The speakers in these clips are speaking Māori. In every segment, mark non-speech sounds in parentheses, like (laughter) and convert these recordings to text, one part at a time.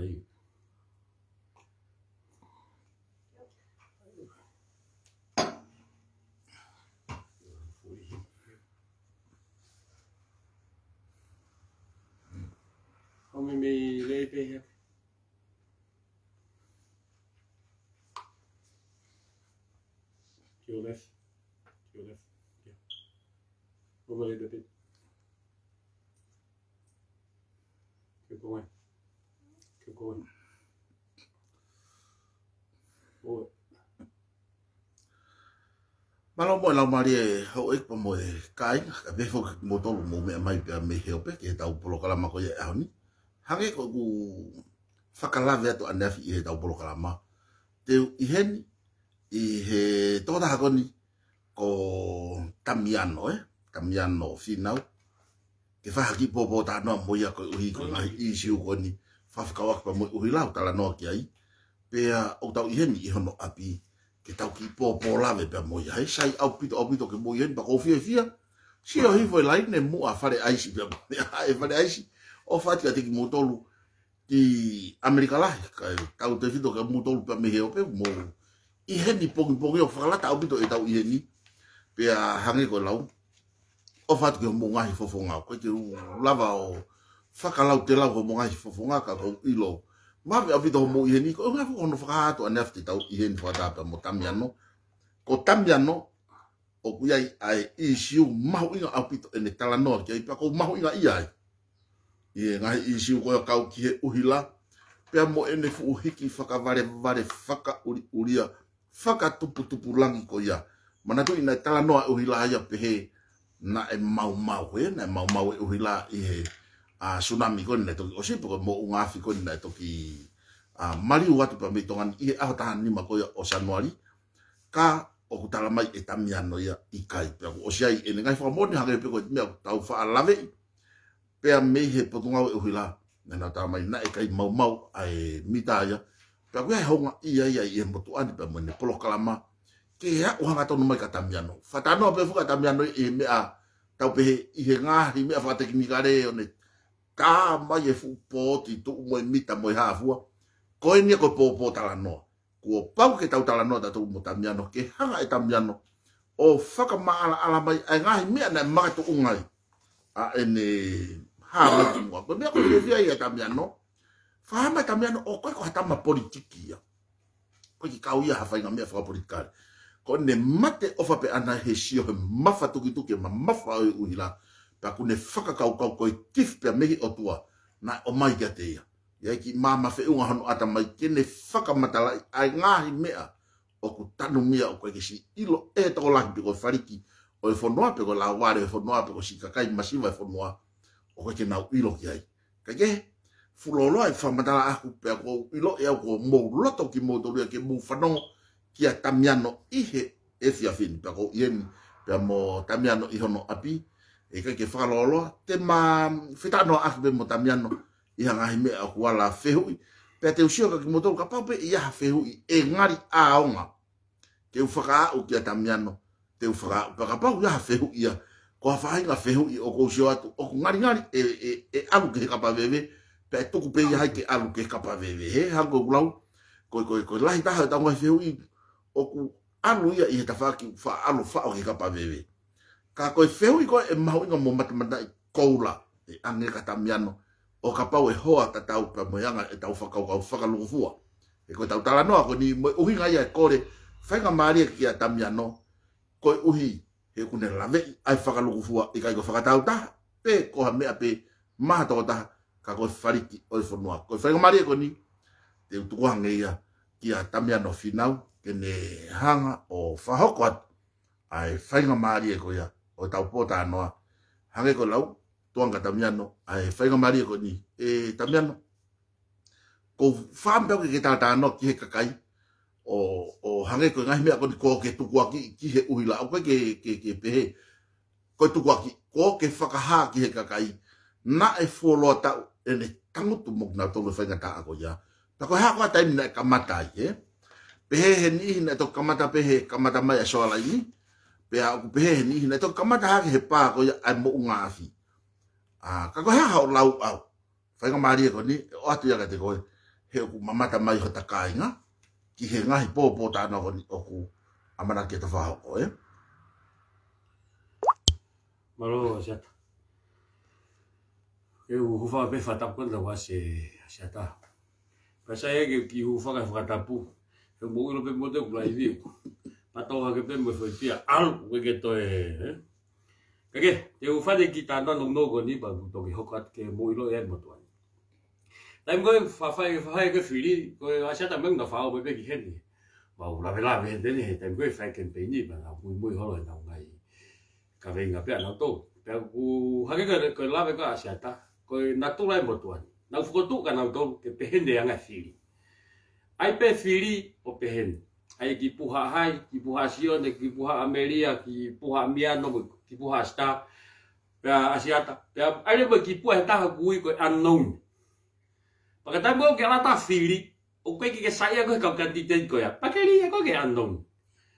Bye. mà mà lâu lâu đi cái về phục Malo mo lau mari e hau ek pa mo e kain, ka befo ki mo tolu mo mea mai pia me heo pe, ki he tau polo kalama ko ia ehauni. Hange hiện ku whakalawe atu aneafi i he tau polo kalama. Te i heni, i he tōta hakoni, ko tamiano e, tamiano whinau. Ke whahaki pōpō tānoa mo ia ko siêu ko ngai i siu koni, whawhikawak pa mo uhi lau tala noa ki ai. Pea o tau i heni i hono api. ke tau ki po po lawe pe mo ia sai au pito au pito ke mo ia ba ofia fia si o mm. hi foi e lai ne mo a fare ai si pe ai (laughs) fare e ai si o fati ka tiki motolu ki amerika la ka tau te fito ka motolu pe me heo pe mo i he ni pongi pongi o whakalata au pito e tau i he ni pe a hangi ko lau o fati ke mo ngahi fofonga koe te lava o whakalau te lau ko mo ngahi fofonga ka ko ilo ilo ma fi afi tau mo ihe ni ko ngafu ono faka hatu ane afi tau ihe ni fata pa mo tamiano ko tamiano o ku yai ai isiu mahu inga afi to ene tala no ke ipa ko mahu inga i ai ie ngai isiu ko kau ki he uhila pe mo ene fu uhiki faka vare vare faka uri uria faka tupu tupu lang ko ya mana tu ina tala no e uhila ya pe na e mau mau e na e mau mau e uhila i he, he a tsunami ko nne toki osi poko mo unga fi ko nne toki a mari u atu pami tongan i a ta ni ma ko ya o sanuari ka o kutala mai e tamia no ya i kai pe o si ai e ngai fo mo ni hage pe ko me ta u fa alave pe a me he po tonga u hila na na ta mai na e kai mau mau a e mita ya pe ko ai honga i ai ai e motu ani pe mo ni polo kala ma ke ya o hanga tonu mai ka tamia no fa ta no pe fu ka tamia no e me a tau pe i he ngā hi mea whātekimikare o ne ka mai e fupoti tu mo e mita mo e hafua ko e ko popo talano no ko pau ke tau tala da tu mo tamiano ke ha e tamiano o faka ma ala mai e ngahi mea na e maka tu ungai a ene ha hawa tu mua ko mea ko e vya i tamiano fahama e tamiano o ko ko hata ma politiki ia ko ki kau ia hafa inga mea faka politikare ko ne mate ofa pe ana he shio he mafa tukituke ma mafa uila pa ku ne faka kau kau koi tif pe mehi o tua na o mai ka te ia. Ia ki māma fe unga hono ata mai ke ne faka matala ai ngāhi mea o ku tanu mia o koe kisi ilo e tako laki pe koe fariki o e fonoa pe koe lawari o e fonoa pe koe shikakai masiva e fonoa o koe ke nau ilo ki ai. Ka ke fuloloa e whamatala aku pe a koe ilo e a koe mou loto ki mou tolua ke mou whanongo ki a tamiano ihe e fiafini pe a koe ieni pe a mo tamiano ihono api api e kai ke whakaloro te mā whetano ake me mo tamiano i hanga he mea kuala whehui pia te usio ka ki motoro ka paupe i aha whehui e ngari aonga te uwhaka au ki a tamiano te uwhaka au pia ka pau i aha whehui a ko a whahinga whehui o ko usio atu o ku ngari ngari e, e, e alu ke kapa wewe pia tuku pe i hai ke alu ke kapa wewe he hango e kulau koi koi koi lahi taha e tango he whehui o ku alu ia i he tawhaki wha alu wha o ke kapa wewe ka koe feo i koe e mau inga mo matamata i koula e ange ka tamiano o ka pau e hoa ta tau pa moianga e tau whakau kau whakalungu e koe tau tala noa koe ni uhinga ia e kore whainga maria e ki a tamiano koe uhi he kune lave ai whakalungu fua i e kai ko whakatau taha pe koha mea pe maha tau taha ka koe whariki o e whanua koe whainga maria e koe ni te utukuhange ia ki a tamiano whinau ne hanga o whahokoat ai whainga maria koe ia o tau pō tānoa. Hange ko lau, tuanga tamiano, ai whainga mari ko ni, e tamiano. Ko whāmpeo ki ke tā tānoa ki he kakai, o, o hange ko ngai mea ko ni ko ke tukuaki ki he uhila, au kai ke, ke, ke pehe, ko tukuaki, ko ke whakaha ki he kakai, na e whuoloa tau, ene tangutu mok na tolu whainga ta ako ia. Tako hea kua taimi na e kamatai, eh? Pehe he nihi na tau kamata pehe, kamata mai a soa lai ni, pe a ku pe ni na to kama ta ke pa ko ya mo nga fi a ka ko ha ha la u au fa nga mari ko ni e o atu ya ka te ko he ku mama ta mai ho ta ka nga ki he nga po po ta no ni o ku amana ke ta fa ho ko e maro sia ta e u hu fa pe fa ta ko la wa se sia ta pa sa e ki hu fa ka fa ta pu e mo ro pe mo te ku la i a to ke pe mo foi pia al we ke to e ke ke te u fa de ki ta no no go ni ba to ke hokat ke mo ilo e mo to Taim koe whawhai whawhai koe whiri, koe asha ta menga whao me peki heni. Ba u lawe lawe he tene he, taim koe whai kempeni, ba ngā mui mui holo e nau ngai. Ka vei ngā pia nau tō. Pea ku hake koe, koe lawe koe asha ta, koe nā tō lai motuani. Nau whukotu ka nau tō, ke pehende anga whiri. Ai pe whiri o pehende. Ayo ki puha hai, ki puha Sion, ki puha amelia ki puha Miano, ki puha Sta, pea Asiata. Ya, ada bagi puha ta kui koi unknown. Pakai tahu kau ke tak fili, oke ke saya kau kau ka jadi ko ya. Pakai dia kau ke unknown.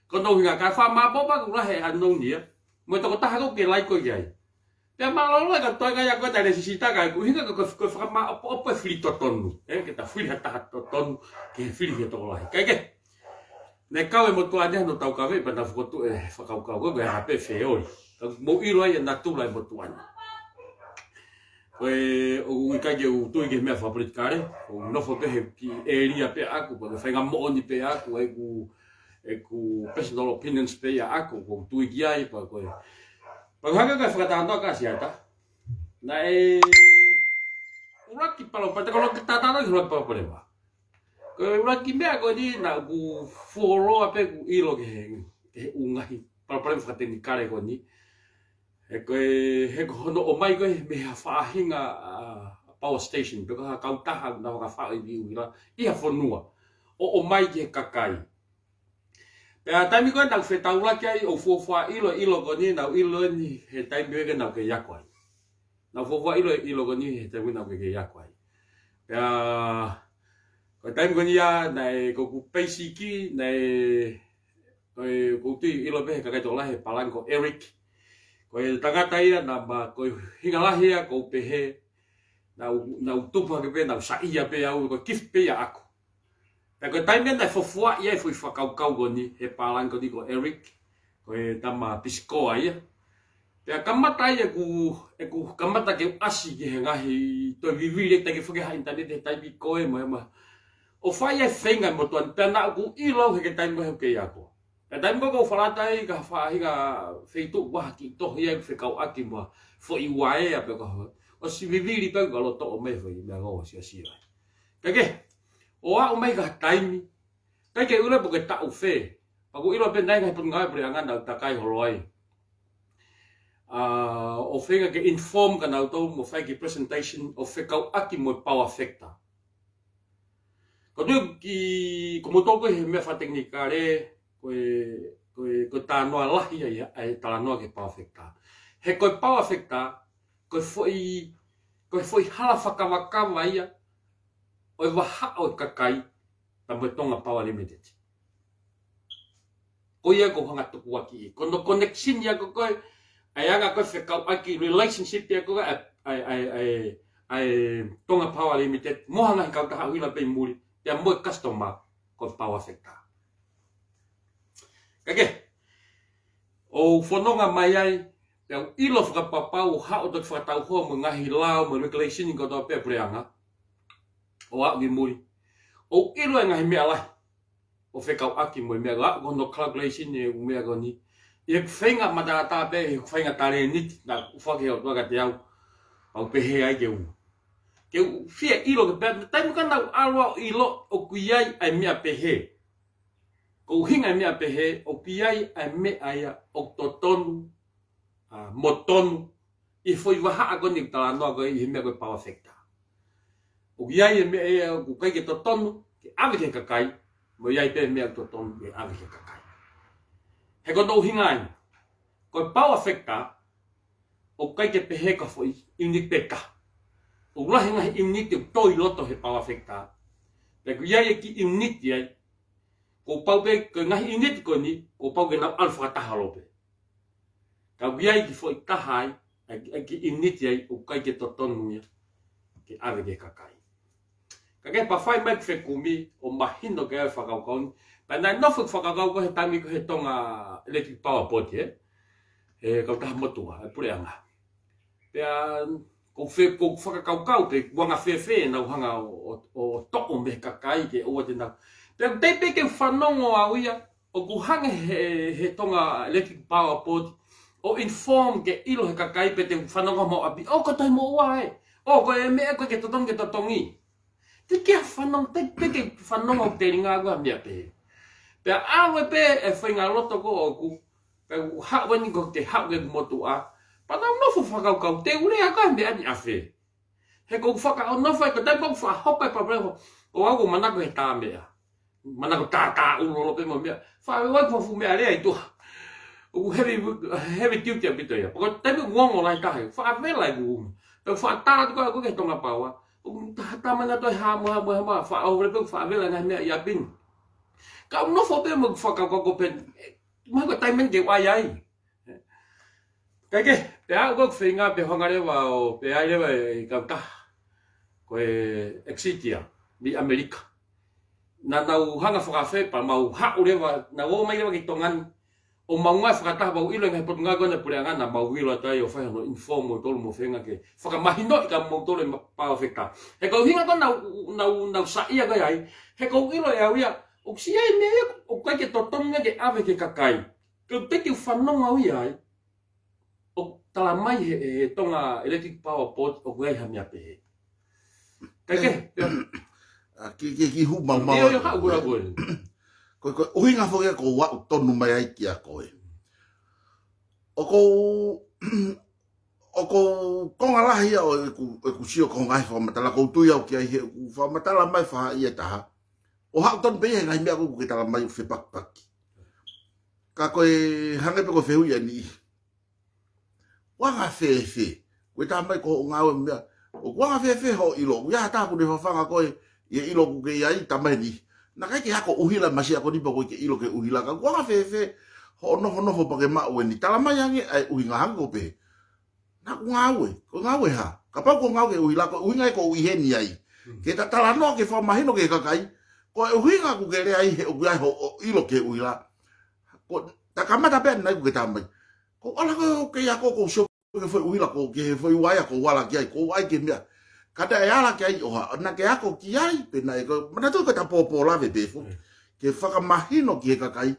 Kau tahu ka fa ma apa apa kau lah unknown dia. Mau tahu ta kau ke kau ko Ya malah lah kau tahu kayak kau dari ka ku kau hingga ko kau ma apa apa fili toton eh ke kita fili hatahat toton, ke fili kita ke ke Ne kau e motua ne no tau kawe mas na foto e fa kau kau koe ha pe fe oi. Tau mo i roi na tu lai motua ne. Koe o i kai ke u tui ke mea fa prit kare, o nofo pe he ki eria pe aku, pa fa ga mo oni pe aku e ku e ku personal opinions pe ya aku, o tui ki ai pa koe. Pa hanga ka fa ta ka Na e Ura ki palo, pa te kolo ki tatata ki ura ki palo Ko ura ki mea ko ni na ku foro a pe ku i lo ke hengi. Ke he ungahi. Para pare te ni ko ni. He ko e he ko hono o mai ko he mea whaahinga uh, power station. Beko ha kautaha na waka whao i ni uira. Ia whanua. O o mai ke kakai. Pe a taimi koe nang whetau ura ki ai o fuofua ilo i lo ko ni na i ni he taimi wege nau ke yakwai Na fuofua ilo i lo ko ni he taimi nau ke yakoai. Pea... Uh, ko taim ko nia này ko ku pesiki nai ko ku tu ilo be ka ka jola he palan ko eric ko el tagata ia na ba ko hingala hia ko pe he na na utupa ke pe na sa ia pe au ko gift pe ia ako cái ko taim na fo fo ia fo fo ka ka ko ni he palan ko đi ko eric ko e tama pisco ia Ya kamata ya ku e ku kamata ke asi ke ngahi to vivire ta ke fo ke ha internet ta bi ko e ma ma o fai e fenga mo tuan pena ku i lau heke taim heo ke ia ko e taim ko ko fala tai ka fa hi ka feitu wa ki to hi e fe kau aki mo fo i wa e ape ko o si viviri pe ko lo to o me fo i me ko si si ai ka ke o a o mai ka taimi ka ke ule po ke ta u fe pa ku i lo pe nai ka pun ngai pre angan da ta kai holoi Uh, o fega ke inform kana auto mo fai ki presentation o fe kau aki mo e power factor ko tu ki ko mo to he me fa teknika re ko e ko e ko ta no ala hi ai ai e ta no ke pa afecta he ko pa afecta ko foi ko foi hala fa ka waka mai o wa ha o ka kai ta mo to pa wali me ti ko ye ko ho nga ku aki ko no connection ya ko ko ai aga ko fe ka aki relationship ya ko ai ai ai ai tonga power limited mo hanga ka ka hila pe muri ya moi customer ko pawa feta kage o fononga mai ai ya ilo fra papa o ha o dok fatau ho mo ngahi lao mo regulation ko do pe preanga o a gi muri o ilo e nga he mea lai o fekau aki mo mea la ko no regulation ni e mea ko ni e fenga madata pe e fenga tare ni na fo ke o do ga te au au pe he ai ke ke fie i lo ke pe te mo kana u alwa i lo o kuiai ai mea pehe ko hinga mea pehe o kuiai ai me ai o toton a moton i foi wa ha agoni tala no go i me go pa afecta o kuiai e me ai o ku kai ke toton ke ave ke kai mo yai te mea toton ke ave ke kai he go do hinga ko pa afecta o kai ke pehe ka foi unik pe ka o rahi ngahi iuniti o toi loto he pawawhika. Te ku iai e ki iuniti ai, ko pau pe, ko ngahi iuniti ko ni, ko pau pe nau alfa taha lope. Ka ku iai ki fwoi taha ai, e ki iuniti ai, o kai ke totonu ia, ke awe ke kakai. Ka kei pa whai mai kwe kumi, o mahino ke awe whakaukau ni, pa nai nofu whakaukau ko he tangi ko he tonga electric power body, e eh? eh, kau taha motua, e pure anga. Pea, ko fe ko faka kau kau te wanga fe fe na hanga o o, o toko me ka kai ke o te na te te te ke fanongo awia o ku hanga he, he tonga electric power pod o inform ke ilo he ka pe te fanongo mo api o ko tai mo wa e o ko e me e ko ke to tonge to tongi te ke fanong te te ke fanongo te ringa gua mia pe pe a we pe e fainga roto ko o ku ha weni ko te ha we motu a Pana tau nofu whakau kau, te ure a kai me ani a He kou whaka au nofu e ka tai pau wha hokai pa brevo, o au manako he tā mea. Manako tā tā uro lo pe mo mea. Wha e wai pafu mea rea i tua. Ugu hewe tiutia pito ia. Paka tebi uongo lai tahe, wha a vela i guhumi. E wha tā tuka a kuke tonga pau a. Ugu tā mana toi hā mua mua mua, wha au rebe, wha vela nahi mea i a bin. Ka au nofu pe mo kou whaka kou kou pe. Mai ko tai mente wai ai. cái cái bé quốc phi nga bé hoàng nga vào bé ai đấy về gặp ta quê exitia đi America na na u hanga fra fe pa ma u ha u lewa na o mai lewa ki tongan o ma nga fra ta ba u ilo ngai potunga gona pure nga na ma u ilo ta yo fa no inform o tolu mo fe nga ke fra ma hino ka mo tolu ma pa fe ka he ko hinga ko na na na sa ia ga ai he ko ilo ya u ya o si ai me o ka ke totom nga ke ave ke kakai ko te ki fa no nga u ya ai tala mai he he tonga electric power port o gai hamia pe he kai ke (coughs) ah, ki ki ki hu mau mau yo ha gura gura (coughs) ko ko o hinga fo ko wa tonu mai ai kia ko (coughs) e o ko o ko konga la hia o ku e ku sio ko ngai fo matala ko tu ya kia he ku fa matala mai fa ia ta o ha ton pe ngai e me ko ku tala mai fe pak pak ka ko e hange pe ko fe hu ya ni wanga fefe koe tā mai ko o ngāwe mea o wanga fefe ho ilo, i loku ia tā kune whawhanga koe ia i loku ke iai tamai ni na kai ke hako uhila masi ako nipa koe ke ilo ke uhila ka wanga fefe ho noho noho pake maue ni tala mai ange ai uhinga hango pe na ko ngāwe ko ngāwe ha ka pau ko ngāwe uhila ko uhinga ko uhiheni ai hmm. ke ta tala no ke whamahino ke kakai ko e uhinga ko ke rea i he uhinga ho ilo ke uhila ko takamata pe nai ko ke tamai ko ala ko ke ya ko ko Ke foi uila ko ke foi wai ko wala ki ai ko wai ke mea. Kada e ala ki ai oha, na ke ako ki ai, pe nai ko, mana tu ka ta popo lawe pe fu. Mm. Ke whaka mahino ki he kakai,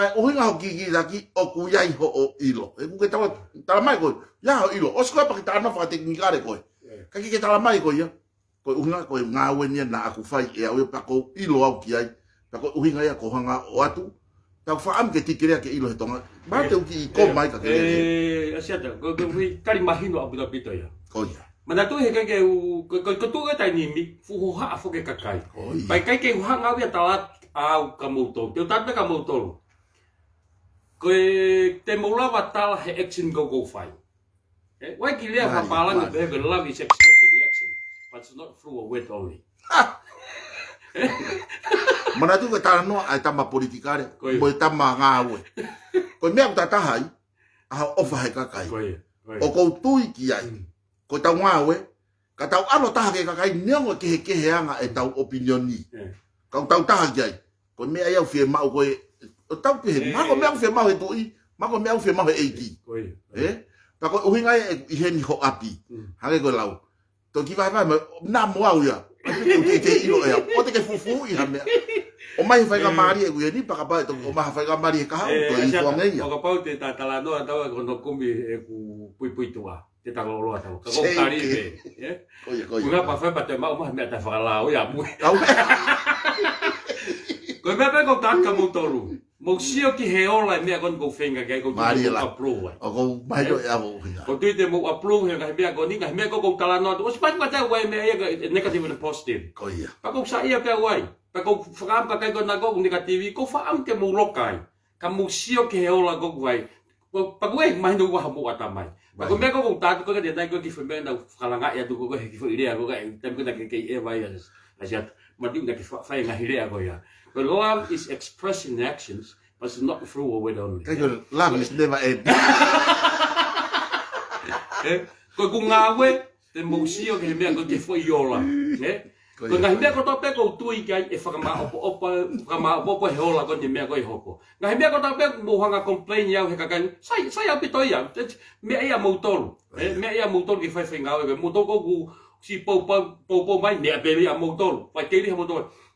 ai ohi ngaho ki ki o ku yai ho o ilo. E ku ke tawa, tala mai koi, ya ho ilo, o skoe pake ta ana whaka te ngikare koi. Ka ki ke tala mai koi ya, koi uhi ngaho koi ngā wenia na aku fai e au e pako ilo au ki ai, pako uhi ngaya ko hanga o atu, tau faam ke tikire ke ilo tonga ba te uki ko mai ka ke eh asia ta ko ko kali mahino abu dhabi to ya ko ya mana tu he ke u ko ko tu ke tai ni mi fu ho ha fo ke kakai pai kai ke ha ngau ya ta au kamu to te ta ta kamu to ko te mola wa ta he action go go fai eh wa ki le ha pala ngi be be love is action but it's not through a word only (laughs) Mana tu ke tanah noa ai tama politikare, boi tama ngawe. Ko mea ku tata hai, aha ofa hai kakai. O ko tui ki ai, mm. ko tau ngawe, ka tau alo taha ke kakai, nia ngwa kehe kehe anga e tau opinion ni. Ka tau taha ki ai, ko mea iau fie mao koe, o tau kehe, mako mea ufie mao he tui, mako mea ufie mao he eiki. Pako uhinga e ihe ni ho api, mm. hake ko lau. Toki vai vai, na moa uya, o te ke fufu i ha mea. O mai hawhai ngā maari e guia e ni, paka pae tō, o mai hawhai ngā maari e kaha o eh, tō i tua ngai ia. O ka pau te tātala noa tau e kono kumi e ku pui pui tua, te tāla oloa tau. Ka kou kari me. Eh? Koia, koia. Kui ngā pa whaipa te mau mai mea te whakalao i a mui. (laughs) Koi mea pe kou tātka mou tōru. Koi mea pe kou tātka mou tōru. Mo sio ki he ola me kon go fenga ga go approve. O go mai do ya mo. Ko tu te mo approve he ga me go ninga me go go kala no. O spa ta wai me ia negative and positive. Ko ia. Pa ko sa ia ka wai. Pa ko fram ka ka go na go negative ko fa am ke mo lokai. Ka mo sio ki he ola go wai. Pag wai mai do wa mo ata mai. Pa ko me go go ta ko ga dai go ki fme na kalanga ya do go ki fo ide go ga tem ko na ke ke e wai. Ajat. Mati na ki fa nga hire go ya. But love is expressed in actions, but it's not through a word only. Because love is never end. Eh? Ko kung ngawe, te mousio ke mea ko te foi yola. Eh? Ko ngai mea ko tope ko tui kai e whaka ma opo opo, whaka ma opo opo he ola ko ni mea ko i hoko. Ngai mea ko tope mo hanga complain iau he kakan, sai, sai api toi iau, mea ia moutolu. Eh? Mea ia moutolu ki whai whai ngawe, moutolu ko ku si pou pou pou mai mea bebe ia phải Wai teiri ha moutolu.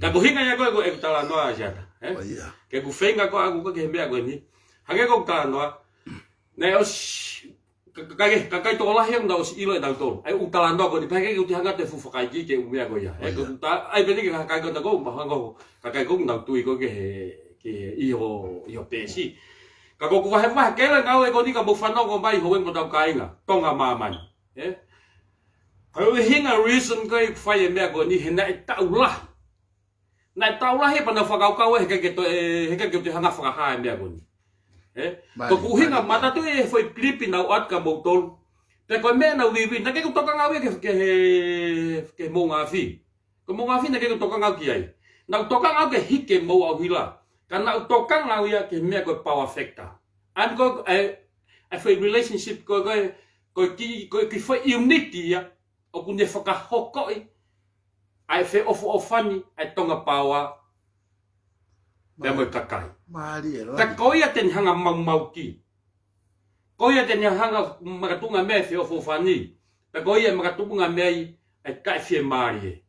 ta buhinga ya go ego tala no ajata eh ke gu fenga go agu ke hembe agu ni hage go ta no na os kage kakai to olah yang daus ilo dang to ai u tala no go ni pake u tihanga te fu fakai ki ke umia go ya ai go ta ai be ni kakai go ta go ma go kakai go dang tui go ke ke iho iho pesi ka go ku ha ma ke la ngau ego ni ka bu fan no go mai ho wen go dang kai nga tonga ma man eh Kau hinga reason kau fire mereka ni hendak e tak ulah na tau he pa na faka uka we heka keto e heka keto e, hanga faka ha e mea koni. To eh? kuhi nga mata tu e foi clip na uat ka motol. Pe koi mea na uiwi na keko toka ngawe ke ke he ke mo nga fi. Ko mo nga fi na keko toka ngawe ki ai. Na u toka ngawe ke hike mo au hila. Ka na u toka ngawe ya ke mea koi pau afekta. And go e I foi relationship ko koi koi ki koi ki foi unity ya. O kunye faka hokoi ai fe ofu ofani ai tonga pawa me mo takai mari ero ta koia ten hanga mau mau ki koia ten hanga magatunga me fe ofu ofani ta koia magatunga me ai kai fe mari e.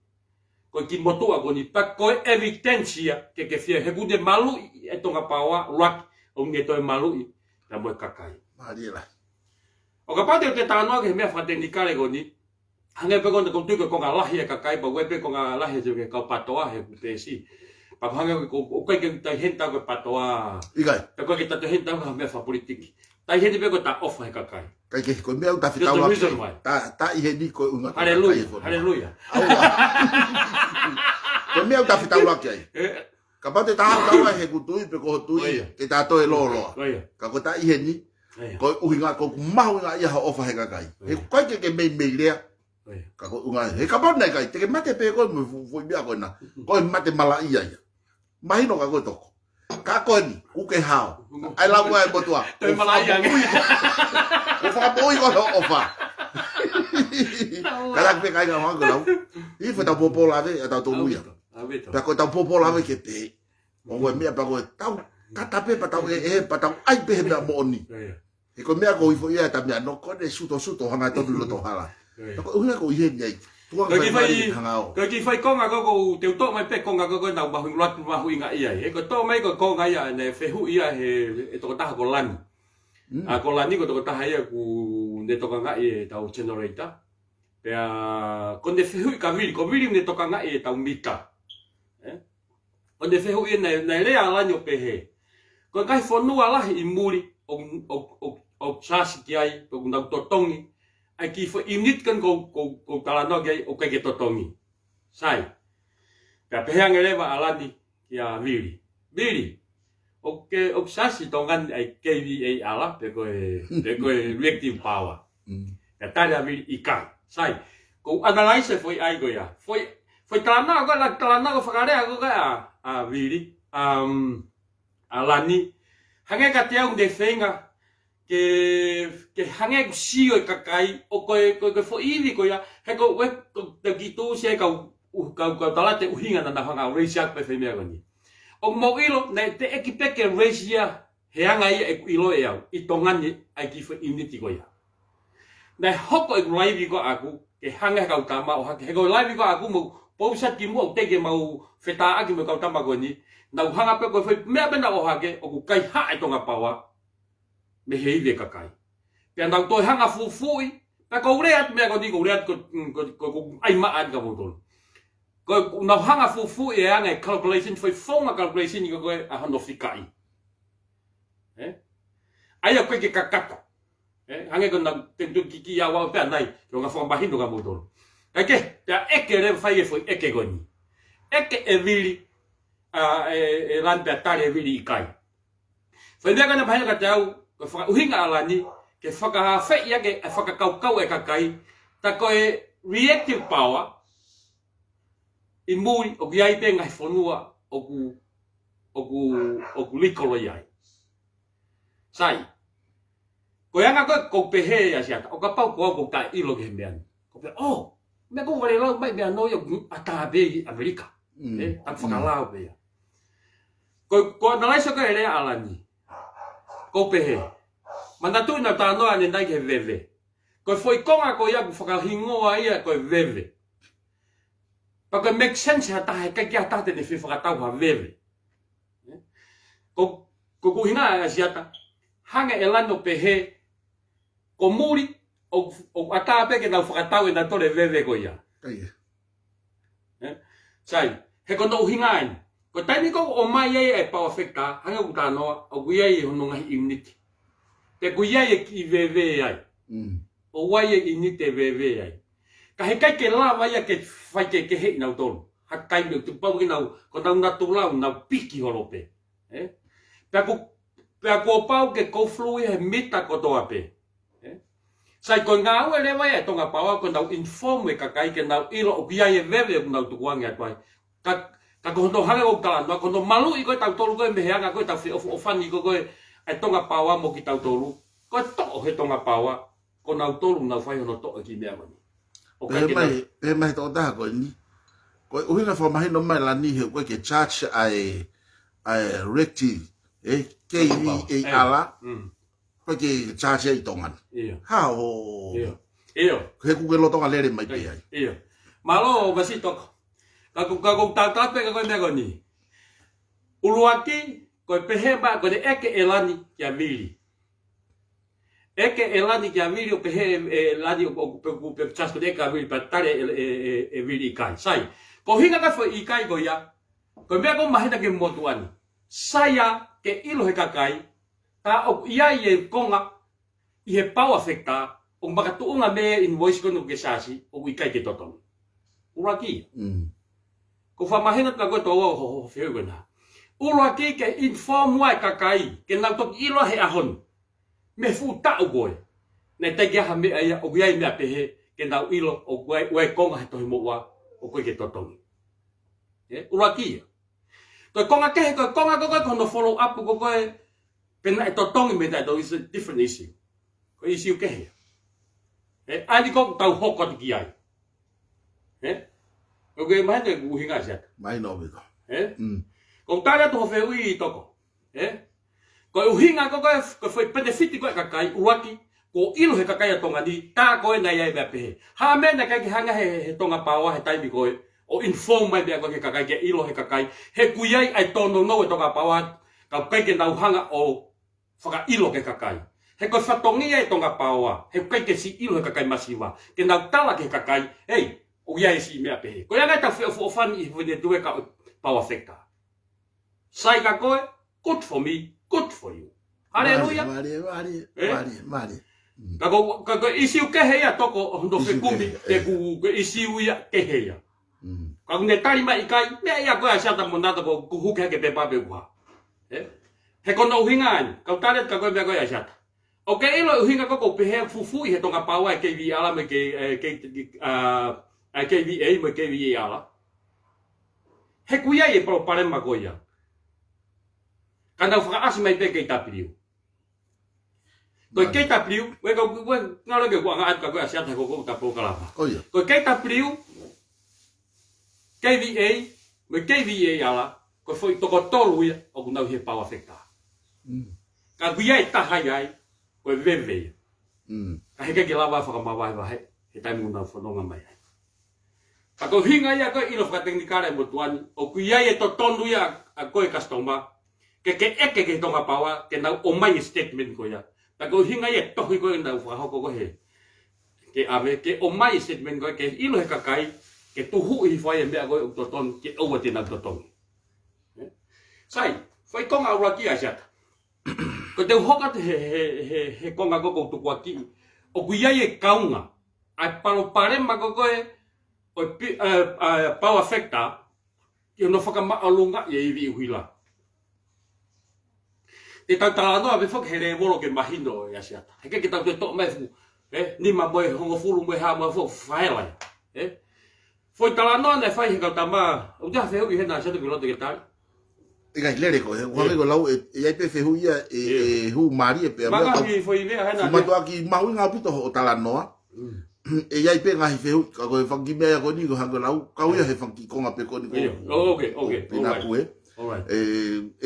ko ki motu ago ni ta ko evidencia ke ke fie he bude malu e tonga pawa rak o nge to malu ta mo kakai mari e la o ka o de te tano ke me fa ni kare goni, Hanga pe kon tu ko e ka lahi ka e kai pa wepe ko ka lahi je ka patoa he te si. Pa hanga ko ko kai ke ta henta ko patoa. Igai. Pe ko ke ta te henta ka me fa politiki. Ta he te pe ko ta ofa he ka kai. Kai ke ko me ta fita wa. Ta ta i he ni ko unga. Haleluya. Haleluya. (laughs) Ko me ta fita wa ke. Ka pa te ta ta wa he ku tu pe ko tu ke ta to e lo lo. Ka ko ta i he ni. Ko uhinga ko mahu nga iha ofa he ka kai. He kai ke ke me me lea. Ka ko unga he ka pau nei kai te ke mate pe ko mo fu bia ko na. Ko mate mala ia ia. Mai no ka toko. Ka ko ni ku ke hao. Ai la wa e botua. Te mala ia. Ko fa boi ko o fa. Ka la pe kai ka ma ko lau. I fu ta popo la ve ta to muia. Ta ko ta popo la ve ke pe. O we mea pa ko tau. Ka ta pe pa tau e e pa tau ai pe he mo ni. E ko mea ko i fu ia ta mea no ko ne suto suto hanga to lo to hala. Tako una ko ihe ngai. Tua ka ki fai ka ki fai ko nga ko te to mai pe ko nga ko na ba hu lat ma hu nga ia e ko to mai ko ko nga ia ne fe hu ia he e to ta ko lan hmm. a ko lan ni ko to ta ha ia ku ne to ka nga e ta u generator pe a ko ne fe hu ka vi ko vi ne to ka nga e ta u mita e ko ne fe hu ia ne ne le ala ni pe he ko kai fo nu ala i muri o o o chasi ki ai ko nda to tongi ai ki fo imnit kan go go go kalano ge o ka ge totongi sai ka pehang ele va alani ya viri viri o ke o sasi tongan ai kva để coi để coi go reactive power mm. ka tara viri ika sai ko analyze fo ai à, go ya fo fo kalano go cái kalano go fakare go à a đi, um alani hange ka tiang de fenga cái cái hàng ngày si rồi các kai ô coi coi coi phô ý đi coi ya hay coi web từ kỳ tu xe cầu cầu cầu đó là cái uhi ngàn nào hàng ngày race yak phải phải mẹ còn gì ông mau ilo này cái ekip cái race ya hàng ngày ilo ya itongan ya ekip immunity coi ya này học coi live coi aku cái hàng ngày cầu tama hoặc cái coi live coi aku mau posat ki mo te ke mau feta aki mo kau tama coi ni nào hàng ngày coi phải mẹ bên nào hoặc kai ông cái e hạ itongan pawa me hei về cái kai pe na tôi hang a fu fu i ta ko re mẹ còn đi di ko re at ko ko anh ai ma cả một tuần, ton ko na hang a fu fu anh ang calculation phải fong a calculation ni ko a han fi kai eh ai a ko cái ka ka eh hang ko na te tu ki ki ya wa pe nai ko ga fong ba hin cả một tuần, ton kia, pe e cái này phải e foi e ke go ni e ke e vili a e ran pe tare vili kai foi me ga na pa ko fa uhinga alani ke faka ha fe ia ke faka kau kau e kakai ta ko e reactive power i mui o ki ai pe ngai fonua o ku o ku o ku likolo iai sai ko yanga ko ko pehe ya e sia o ka pau ko ko ka ilo ke mean ko pe oh me ko vale lo mai me no yo atabe amerika mm. eh ak fakala be ko ko na lai so ka ele alani kopehe. Mana tu na ta no ane nai ke veve. Ko foi konga ko ia ku faka hingo ia ko veve. Pa ko make sense ha ta kai ka kia ta te ne fi faka tau ha veve. Ko ko ku hinga e a siata. Hanga e lano pehe ko muri o o pe ke na faka tau e na tole veve ko ia. E. Eh? Sai, he kono hinga ane. Ko taimi ko o mai ai e pa ofeka, hanga ku tano o guia i hono ngai imniti. Te guia i e ki veve ai. Mm. O wai e i ni te veve ai. Ka he kai ke la wai ke fai ke ke he na nau Ha kai meu te pau ki nau, ko tau na tu lau, nau piki horope. Eh? Pea ku, pea ku o pau ke koflui he mita ko to ape. Eh? Sai ko ngā ue le wai e tonga pau a ko nau informe ka kai ke nau ilo o guia i veve o nau tukuangi atuai. Ka, Ta ko no hage ok kala, no ko no malu i ko ta to ko me hanga ko ta o fan ko ko e to ga pawa mo ki ta to lu. Ko to he to ga pawa ko na to lu na fai no to ki me ma. O ka ki mai, pe mai to ta ko ni. Ko u hina fo mai no mai la ni he ko ke church ai ai recti e k e ala. Ko ke mm. church ai tongan. Ia. Ha o. Ia. Ia. Ke ku ke lo to ga le mai pe ai. Ia. Malo vasi to. Kagum kagum tau tau pe kagum na ni Uluaki koi peheba koi eke elani kia vili. Eke elani kia vili o pehe elani o peku peku chasko de kia vili patare e vili e, e, e ikai. Sai. Ko hinga ka foi ikai ko ya. Ko mea ko mahita ke motuani. Saya ke ilo he kakai. Ta o ia ye konga i he pau afekta o makatuunga me invoice kono ke sasi o ikai ke totong. Uraki. Mm. Ko wha mahena tina koe tau ho ho whiau koe nā. Ura ke ke inform wai ka kai, ke nā toki ilo he ahon. Me fu tau koe. Nei te kia ha mea ia, o kuiai mea pehe, ke nā ilo o koe, o e konga he tohi mokua, o koe ke totongi. Ura ki ia. Toi konga kehe koe, konga koe koe kono follow up koe koe, pe nā e totongi me tā, though it's a different issue. Koe issue kehe. Eh, ai ni kong tau hoko tiki ai. Eh, Ok, mai te ku hinga sia. Mai no bi Eh? Mm. Ko tala to fe ui toko. Eh? Ko e u hinga ko ko ko foi pete fiti ko kakai uaki. Ko ilo he kakai a tonga ni ta ko e nai ai ba pe. Ha me na kai hanga he he tonga pa wa he tai bi ko. O inform mai dia ko he kakai ke ilo he kakai. He ku kuyai ai to no e tonga pa wa. Ka kai ke nau hanga o faka ilo ke kakai. He ko fatongia e tonga pa wa. He kai ke si ilo he kakai masiva. Ke nau tala ke kakai. Hey, o ia e si mea pehe. Ko ia ngaita whio fuofani i hwene due ka pawa whika. Sai ka koe, good for me, good for you. Hareluia. Mare, mare, eh? mare, mare, mare. Mm. Ka ko, ka ko, isi u kehe toko hondo whi kumi, te eh. ku, isi u ia kehe ia. Mm. ne tarima i kai, mea ia koe a shata mo nata ko kuhuke hake pe pape eh? He kono uhinga ani, ka utare ka koe mea koe a shata. O ke ilo e uhinga koko pehe fufu i he tonga pawai e ke vi alame ke, ke, ke, uh, À, a KVA mo KVA ala he kuia e palo pare ma koia kana fa as mai pe ke tapiu ko ke tapiu we ko we ngalo ke ko ngat ka ko asia ta ko ko tapo kala ko ke tapiu KVA mo KVA ala ko foi to ko tolu ia o kunau he pau afecta ka kuia e tahai ai ko veve Mm. Ka heke ke lawa whakamawahi wahe, he taimunga whanonga mai mày. Ako hinga ia ko ino fra teknikare mo tuan. O ku ia e to tondu ia a ko e kastoma. Ke ke eke ke toma pawa ke nau o mai statement ko ia. Ta ko hinga ia e to ko ina fra hoko ko he. Ke ave ke o mai statement ko ke ino he kakai ke tuhu i fai e mea koe o toton ke owa tina toton. Sai, fai konga ura ki a (coughs) Ko te hoka te he, he, he, he konga koko tukua ki. O kuiai e kaunga. Ai paro pare ma koko e, o pau eh, eh, afecta ki o nofaka maalunga i evi i huila. Te tau talano a bifo ke he revolo ke mahino i e asiata. Heke ke tau te tok mefu, eh, ni ma moe hongo fulu moe haa moe fok whaelai. Eh? Foi talano ane fai hekau ta maa, au te hafe hui hena asiata ki lote ke tali. E gai lere ko, eh, wangai ko lau, e, e ai pe fehu ia, e, e hu maari e pe amea. Maka hui foi i vea hena. Fumatoa ki mahui ngā pito ho talanoa. Mm e ia i pe ngahi feu, ka koe whanki mea ia e koni, ko hanga lau, ka uia he whanki konga pe koni koe. Yeah. Ok, ok, ok. Pena kue. Right. E,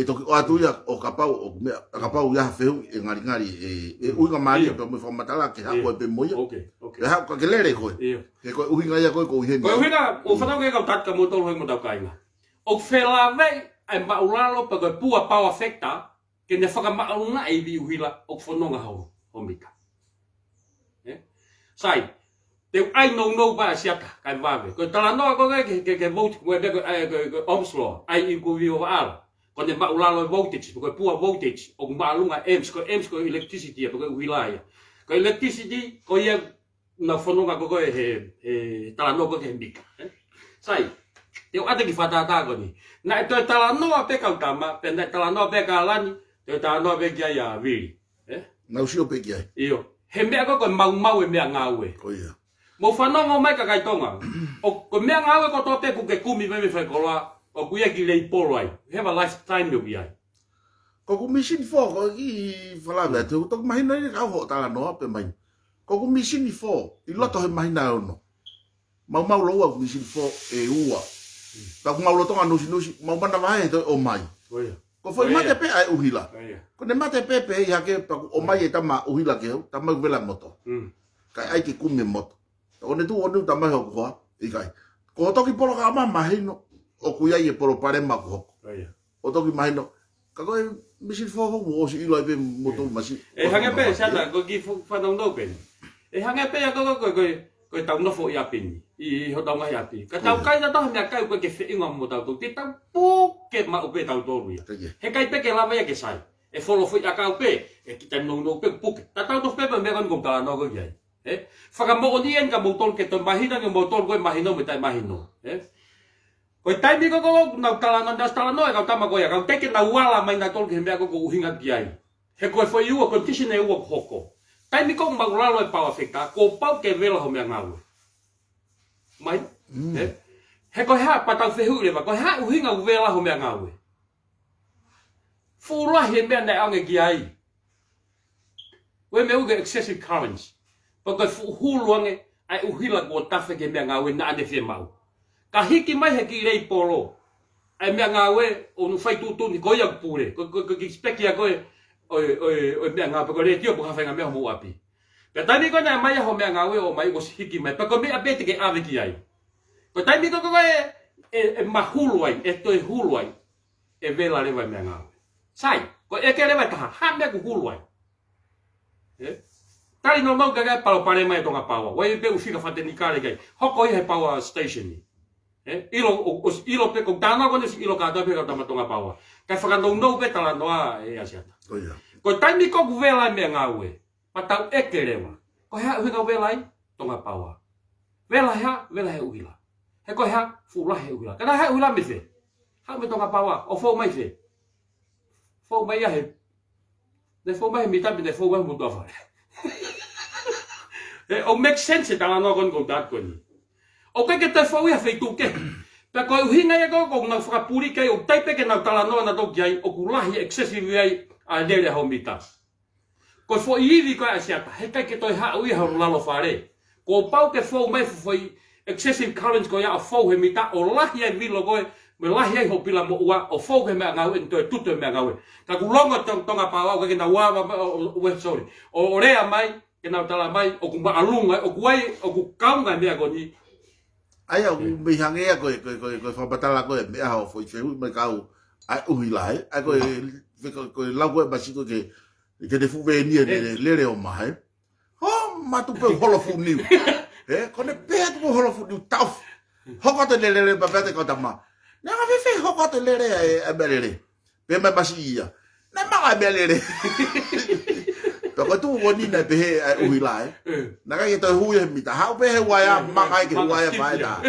e toki o atu ia o kapau, o mea, kapau ia feu, e ngari ngari, e, e mm. uinga maari, yeah. pe mui whamatala, ke hako yeah. e pe moia. Ok, ok. E hako ka ke lere koe. Yeah. E koe uinga ia koe, ko uhe mea. Koe uinga, o whanau kei kau tatka mo tolo hei mo tau kainga. O whela vei, e maulalo pa koe pua pau afekta, ke ne whakamaauna e vi uhila, o whanonga hau, o mika. Eh? Sai, Dé ein no no en wa. Dat no omslo E in go wie al. Kon de la voltage, be poer voltage op malung ems go ems go elektriciti be wilaien. Ko elektriciti ko je na fo go go no go en bika. Sai. Te a ki fat da goni. Na to tal no pe kama pe net tal no be lani te ta no be ya vi. Na si pe. Io. Hembe go go ma mawe me ngawe. Oh, yeah. mo fa no mai ka kai tonga (clears throat) o ko me nga ko to ku ke ku mi me fa ko wa o ku ye ki le po roi have a lifetime you be ai ko ku mi shin fo ko ki fa la da to mai nei ka ho ta no pe mai ko ku mi shin fo i lo to mai nei no ma ma lo wa ku mi shin fo e ua hmm. ta ku ma lo to nga no shin no shin ma banda na va to o mai ko fo ma pe ai uhila ko ne ma pe pe ya ke o mai eta ma uhila ke ta ma vela moto hmm. Kai ai ki ku mi moto O ne tu o ne tamai hoku Ikai. Ko toki polo ka ama mahino. O kuia i e polo parema ku hoku. O toki mahino. Ka koe misi e fo hoku o si ilo ipe motou masi. E hanga pe sata ko ki whanau nau pe. E hanga pe a koko koe koe koe tau nofo i apini. I ho tau mahi Ka kai na taha mea kai koe ke whi inga mo tau tau. Te ma upe tau tōru ia. He kai pe ke lawa ia ke sai. E wholo whi a kau pe. E ki tau nau nau pe puke. Ta tau tau pe pe eh faka mo ni en ga motor ke to mahina ni motor go mahino mitai mahino eh ko tai biko ko na kala na stala tala no ga tama ko ya ga teke na wala mai na tol ke mbia ko uhinga biai he ko fo yu ko tishine yu ko hoko tai biko ma gura e pao wa fika ko pa ke velo ho mia ngau mai mm. eh he ko ha patau fehu se ba ko ha uhinga vela ho mia ngau fu ra he mbia na ange giai we me uge excessive currents Whaka i fuhulu ange ai uhila kua tawhi ke mea ngāwe na ane whie mau. Ka hiki mai he ki rei polo. Ai mea ngāwe o nu fai tūtū ni koi aku pūre. Ko ki speki a koi o mea ngā pako rei tio puka whainga mea homo api. Pea taimi koi nai mai aho mea ngāwe o mai gosi hiki mai. Pako mea bete ke awe ki ai. Ko taimi koi koi e e mahulu ai, e toi hulu ai, e vela rewa mea ngāwe. Sai, ko eke rewa taha, ha mea ku hulu ai. Eh? Tari no mau gagai palo pare mai tonga pawa. Wai pe ushi ka fate nikare kai. Hoko i he power station ni. Eh? Ilo, o, ilo pe kong tanga kone si ilo kata pe kata matonga pawa. Kai whakandou nou pe tala noa e asiata. Oh, yeah. Ko tai ni kong velai mea ngā ue. Patau eke rewa. Ko hea uhinga velai tonga pawa. Vela hea, vela hea uhila. He ko hea, fula hea uhila. Kana hea uhila mithe. Ha me tonga pawa. O fau mai se. Fau mai ahe. Ne fau mai he mitapi, ne fau mai mutua whare. (laughs) e o make sense e ta no kon ko dat kon o ke ke te fo ya fe tu ke pe ko hi nga ko ko na fra puri ke o tai pe ke na tala no na dok jai o kulahi excessive ai a dele ho mita ko fo i vi ko asia ta he ke to ha u ha lalo lo fare ko pau ke fo me fo foi excessive current ko ya a fo he mita o lahi ai vi lo me lahi ai hopila mo ua o fou ke mea ngau entoe tutu e mea ngau e. ka kulonga tong tonga pa wau kena ua wa ue sori o orea mai kena utala mai o kumba alunga o kuai o ku kaunga mea goni ai au mi hange ya koe koe koe koe whapatala koe mea hao foi che hui mai kau ai uhi lai ai koe ah. koe lau koe basiko ke ke te fuwe e nia eh. lere o mahe ho matu pe holofu niu (laughs) eh kone pe tu holofu niu tauf hokata lele lele babete kautama ma Nē ngā whiwhi hoko te lere a e a merere. Pē mai basi ia. Nē mā a merere. (laughs) Pē koe tū o nina pe he e, uhi lai. E. Nā kai ke tau hui he mita. Hau pē he wai a e, mā kai ke wai a pae tā. (laughs)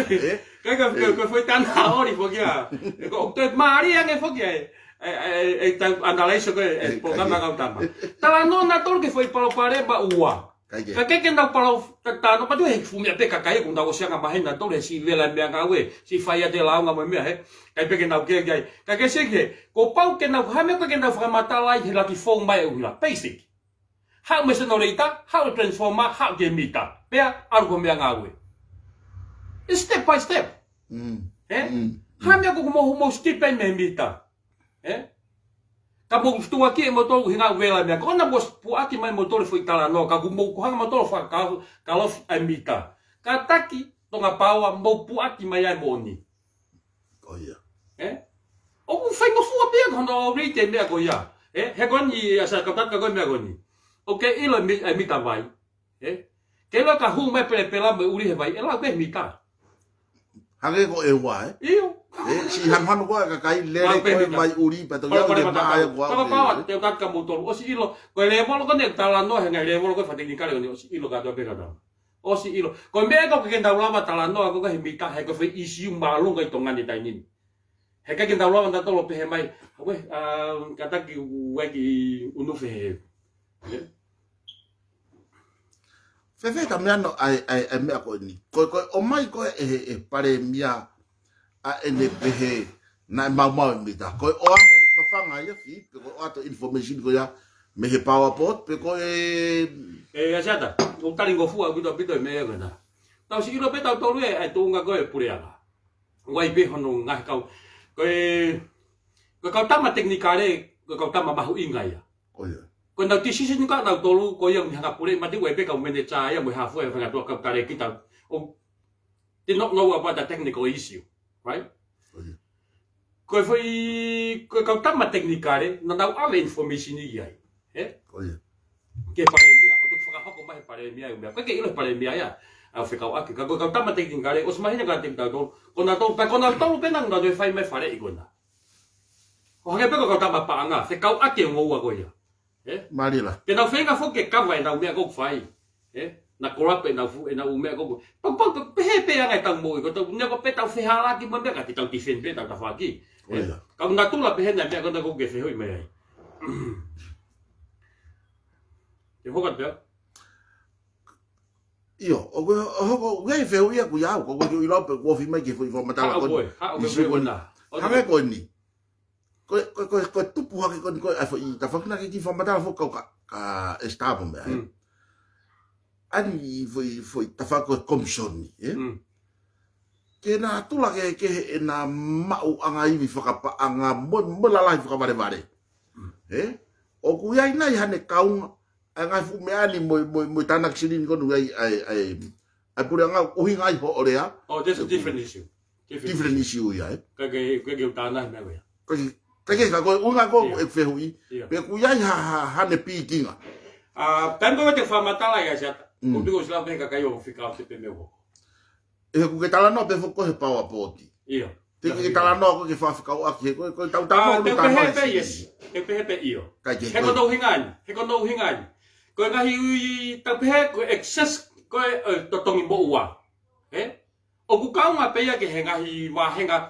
Kai ka koe whi tāna haori whoki (laughs) a. Ko oktoe maari ane whoki a e. E tau analaiso koe e programa ngau tāma. Tāla nō nā tōru ke whi palopare ba ua. Ua. cái cái kaike ka keke ndau palau tatano cái cũng fumia có kai kun ndau là tôi tole si về vela mea quên si faia de la nga mea he cái peke ndau ke kai cái ke cái ko pau ke ndau hame ko ke ndau fra mata lai he la ki phong mai là basic how me se no leita how transform how ge mita pea argo mea ngawe step by step mm eh hame ko mo mo step me mita eh Ta bom sto aqui e motor hinga vela me. Quando vos pu aqui mai motor foi tala no, ka gumo ko hanga motor fa ka kalof amita. Ka taki to nga pau mo pu aqui mai ai moni. Oh ya. Eh? O ku fa no fua bien quando o rite me ko ya. Eh? He kon ni asa ka ta ka ko me ko ni. Ok, ilo mi amita vai. Eh? Ke lo ka hu me pele pela me uri he vai. Ela ve mita. Eh? Hange ko e wā, e? Iu. E, si han hanu wā, ka kai lere ko e mai uri, pa tau yaku le maa e wā. Paka pāwa, te kaka mūtoro, o si ilo, ko e lewa loko ne, tala no, he ngai lewa loko, fatengi kare kone, o si ilo kato pera tau. O si ilo, ko e mea kau kikenta ulama tala no, ako ka he mita, he ko fe isi u malunga i tonga ni tainin. He ka kikenta ulama tato lo pehe mai, we, um, kata ki wai ki unu fe he fe fe ta mea no ai ai ai mea ko ni ko ko o mai ko e e pare mia a ene pehe na ma ma e mi ta ko o ane fa fa nga ia fi pe ko o ato information ko ia me he powerpoint pe ko e e ya sata o tari ngo fua bito bito me e gana ta o sikino peta o tolu e ai tunga ko e pure ana wai pe hono nga ka ko e ko ka tama teknikare ko ka tama mahu inga ia o ia quando đầu tiên sinh có đầu đầu lu có yang hàng gặp phụ mà tiếng quay bé cầu mình để trai yang mười hà phụ hàng gặp tôi gặp cái kia tao ông did not know about the technical issue right coi foi coi cầu tắt mà técnica đấy nó đâu ave information gì vậy eh que pandemia o tu faga hoko mai pandemia eu meu que ele pandemia ya ao ficar o aqui kau kau tama tem cara os mais nega tem tado quando tão pa quando tão penang da do fai me fare igona o hake pego kau tama pa anga se kau aqui ngou agoia eh marila pena fenga fo ke kava na umea ko fai eh na korap na fu na umea ko pa pa pe pe ya ngai tang moi ko tau ne ko pe tau fe hala ki mbe ka ti tau ti fen pe tau ta fa ki ka na tula pe na me ko na ko ke fe hoi mai ai e hokat pe Io, o ko o ko gai fe o ia ku ya ko ko i lo pe ko fi mai ke fo i fo mata ko. Ha o ko. Ha o ko. Ha o koe koe koe tupu hake koe koe ai fwoi ta fwakina ke ki whamatara fwoi kau ka ka estabo mea mm. ani fwoi fwoi ta fwa koe komisioni eh? mm. ke nā tula ke ke he e nā mau anga iwi whakapa anga mwela lai whakavare vare mm. eh? o kui ai nai hane kaunga ai ngai fu me ani moi moi moi tana kiri ni konu ai ai ai ai pura nga o hi ngai ho orea oh this is different issue different, different issue ya ka ke ka ke tana me ya Tak kira kau, kau nak kau ekfehui, kau yang ha ha ha ne pikinga. Ah, kan kau macam faham tak lah ya sih. Kau tu kau selalu mereka kau fikir apa tipe mereka. Eh, kau kita lah no, kau fikir kau power body. Iya. Tapi kita lah no, kau kau fikir kau akhir, kau kau tahu tahu. Ah, tapi hepe yes, tapi hepe iyo. Kau kau tahu hingan, kau tahu hingan. Kau nak hiui, tapi kau e excess kau e, e, totongin bau uang. Eh, aku kau ngapai ya kau hingan, wah hingan.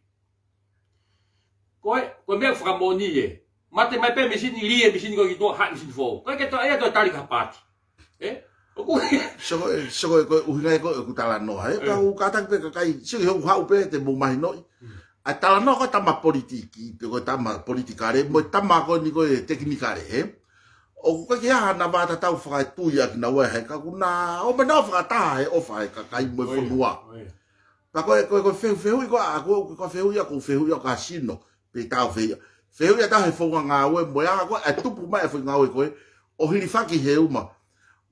ko ko me fra ye mate me pe mesin li e mesin ko gitu ha mesin fo ko ke to (laughs) aya to tali ka pat e eh, Sego sego ko uhinai ko ku tala no ha eh? eh. ka u katak pe kai sego ho ha upe te bu mai no hmm. a tala no ko tama politiki pe ko tama politikare mo tama ko ni ko teknikare he o ku ke ha na ba ta tau fra tu ya na wa he ka kuna o me no fra ta he o fa ka kai mo fo no wa ko ko ko fe fe u ko a ko ko fe u ya ko fe u ya ka sino pe tau fei. Feu ia tau he fonga ngā ue, mo ia koe, e tupu mai e fonga ngā ue koe, o hiri whaki he uma.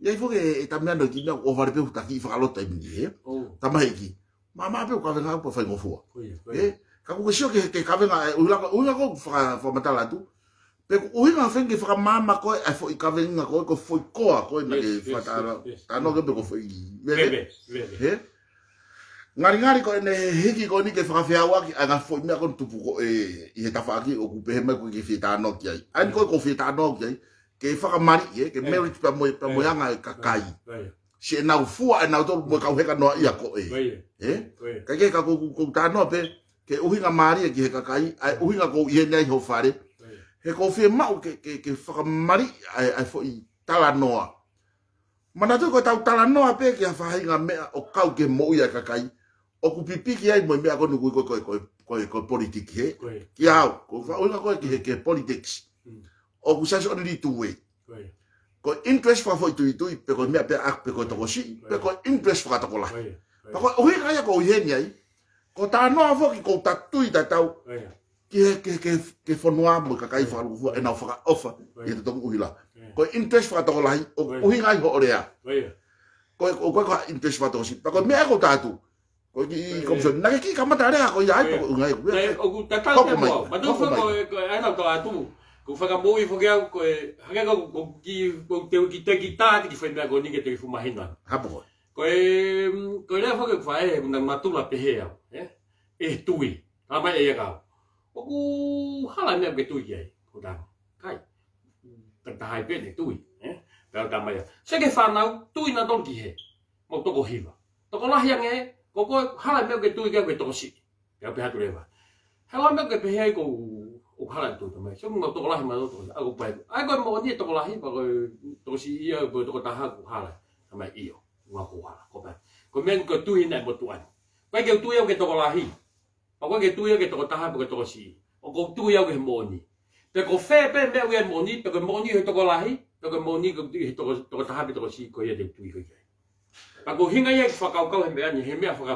Ia i fonga e tamina no ki nga, o whare peu taki i whakalota i mingi he, tamai ki. Ma maa peu ka venga upa whai ngofua. Ka kuka sio ke ke ka venga, e uina kou whamatala tu, pe uina whenge whakamama koe, e fo i ka venga koe, ko fo i koa koe, na ke whatara, tano ke peko fo i vele. Vele, vele ngari ngari ko ene hiki ko ni ke fa fa wa ki ana fo mi tu tupu ko e i he tafa ki okupe he me e e e ko ki fita no ki ai ani ko ko fita no ki ai ke fa ka mari ye ke me ri pa mo pa mo yanga ka kai si na u fu ana to mo ka heka no ya ko e eh, eh? ka ke ka ko ko ta no pe ke u hinga mari ki heka kai ai u hinga ko ye nei ho fare he ko fi ma ke ke ke fa ka mari ai fo i tala noa Mana tu ko ta tala noa pe ki a fahinga mea o ka ke mo ia kakai. Ka o ku pipiki ai mo me ago no koi koi koi koi koi politiki he ki a ko fa o na koi ki ke politics hmm. o ku sa so ni tu we ko interest fa fo tu tu pe ko me pe ak pe ko to shi pe ko interest fa ta ko la pe ko o hi ko ye ni ai ko ta no fo ki ko ta tu ta tau ki ke ke ke ke fo no amo ka kai fa lu fo e na fa ofa ye to ko hila ko interest fa ta ko la o hi ko ore ya ko ko ko interest fa to shi pe ko me ko ta tu công 거기 네, 검수 나게 기 감마다 내가 거기 아이 응아이 그래. 네, 그 딱딱 뭐. 맞도 그거 그 하나 더 아도 그 faga moi fogea ko haga ko ko ki ko te ki te ki ta ki foi na goni que te fu mahina. Hapo. Ko e ko le foge fa e na matula pehea, eh? E tui. Ama e ga. O ku hala ne ke tui ye. Ko da. Kai. Ta ta hai pe ne tui, eh? Ta ta cái, Se ke fa na tui na don ki he. Mo to có hiva. To ko la hiang nghe? ここ、腹めけといけけとし。Ja pihä tuli hyvä. Hän on melkein heikko ukalan tuntemaan. Se on tuolla lähimmä tuolla. Aiko päivä. Aiko mä oon niin tuolla lähimmä, kun tosi iä voi tuolla tähän kuhalle. Tämä iä. Kuhan kuhalle. Kopä. Kun mä en kun tuihin näin, mä tuon. Kaikki on tuijakin tuolla lähimmä. Mä kaikki tuijakin tuolla tähän, kun tosi. Onko tuijakin moni. Peko fepe me ujen moni, peko moni tuolla lähimmä. Peko moni tuolla tähän, kun tosi, kun jätetty iä. Pa ko hinga ye fa ka ka he me ani he me fa ka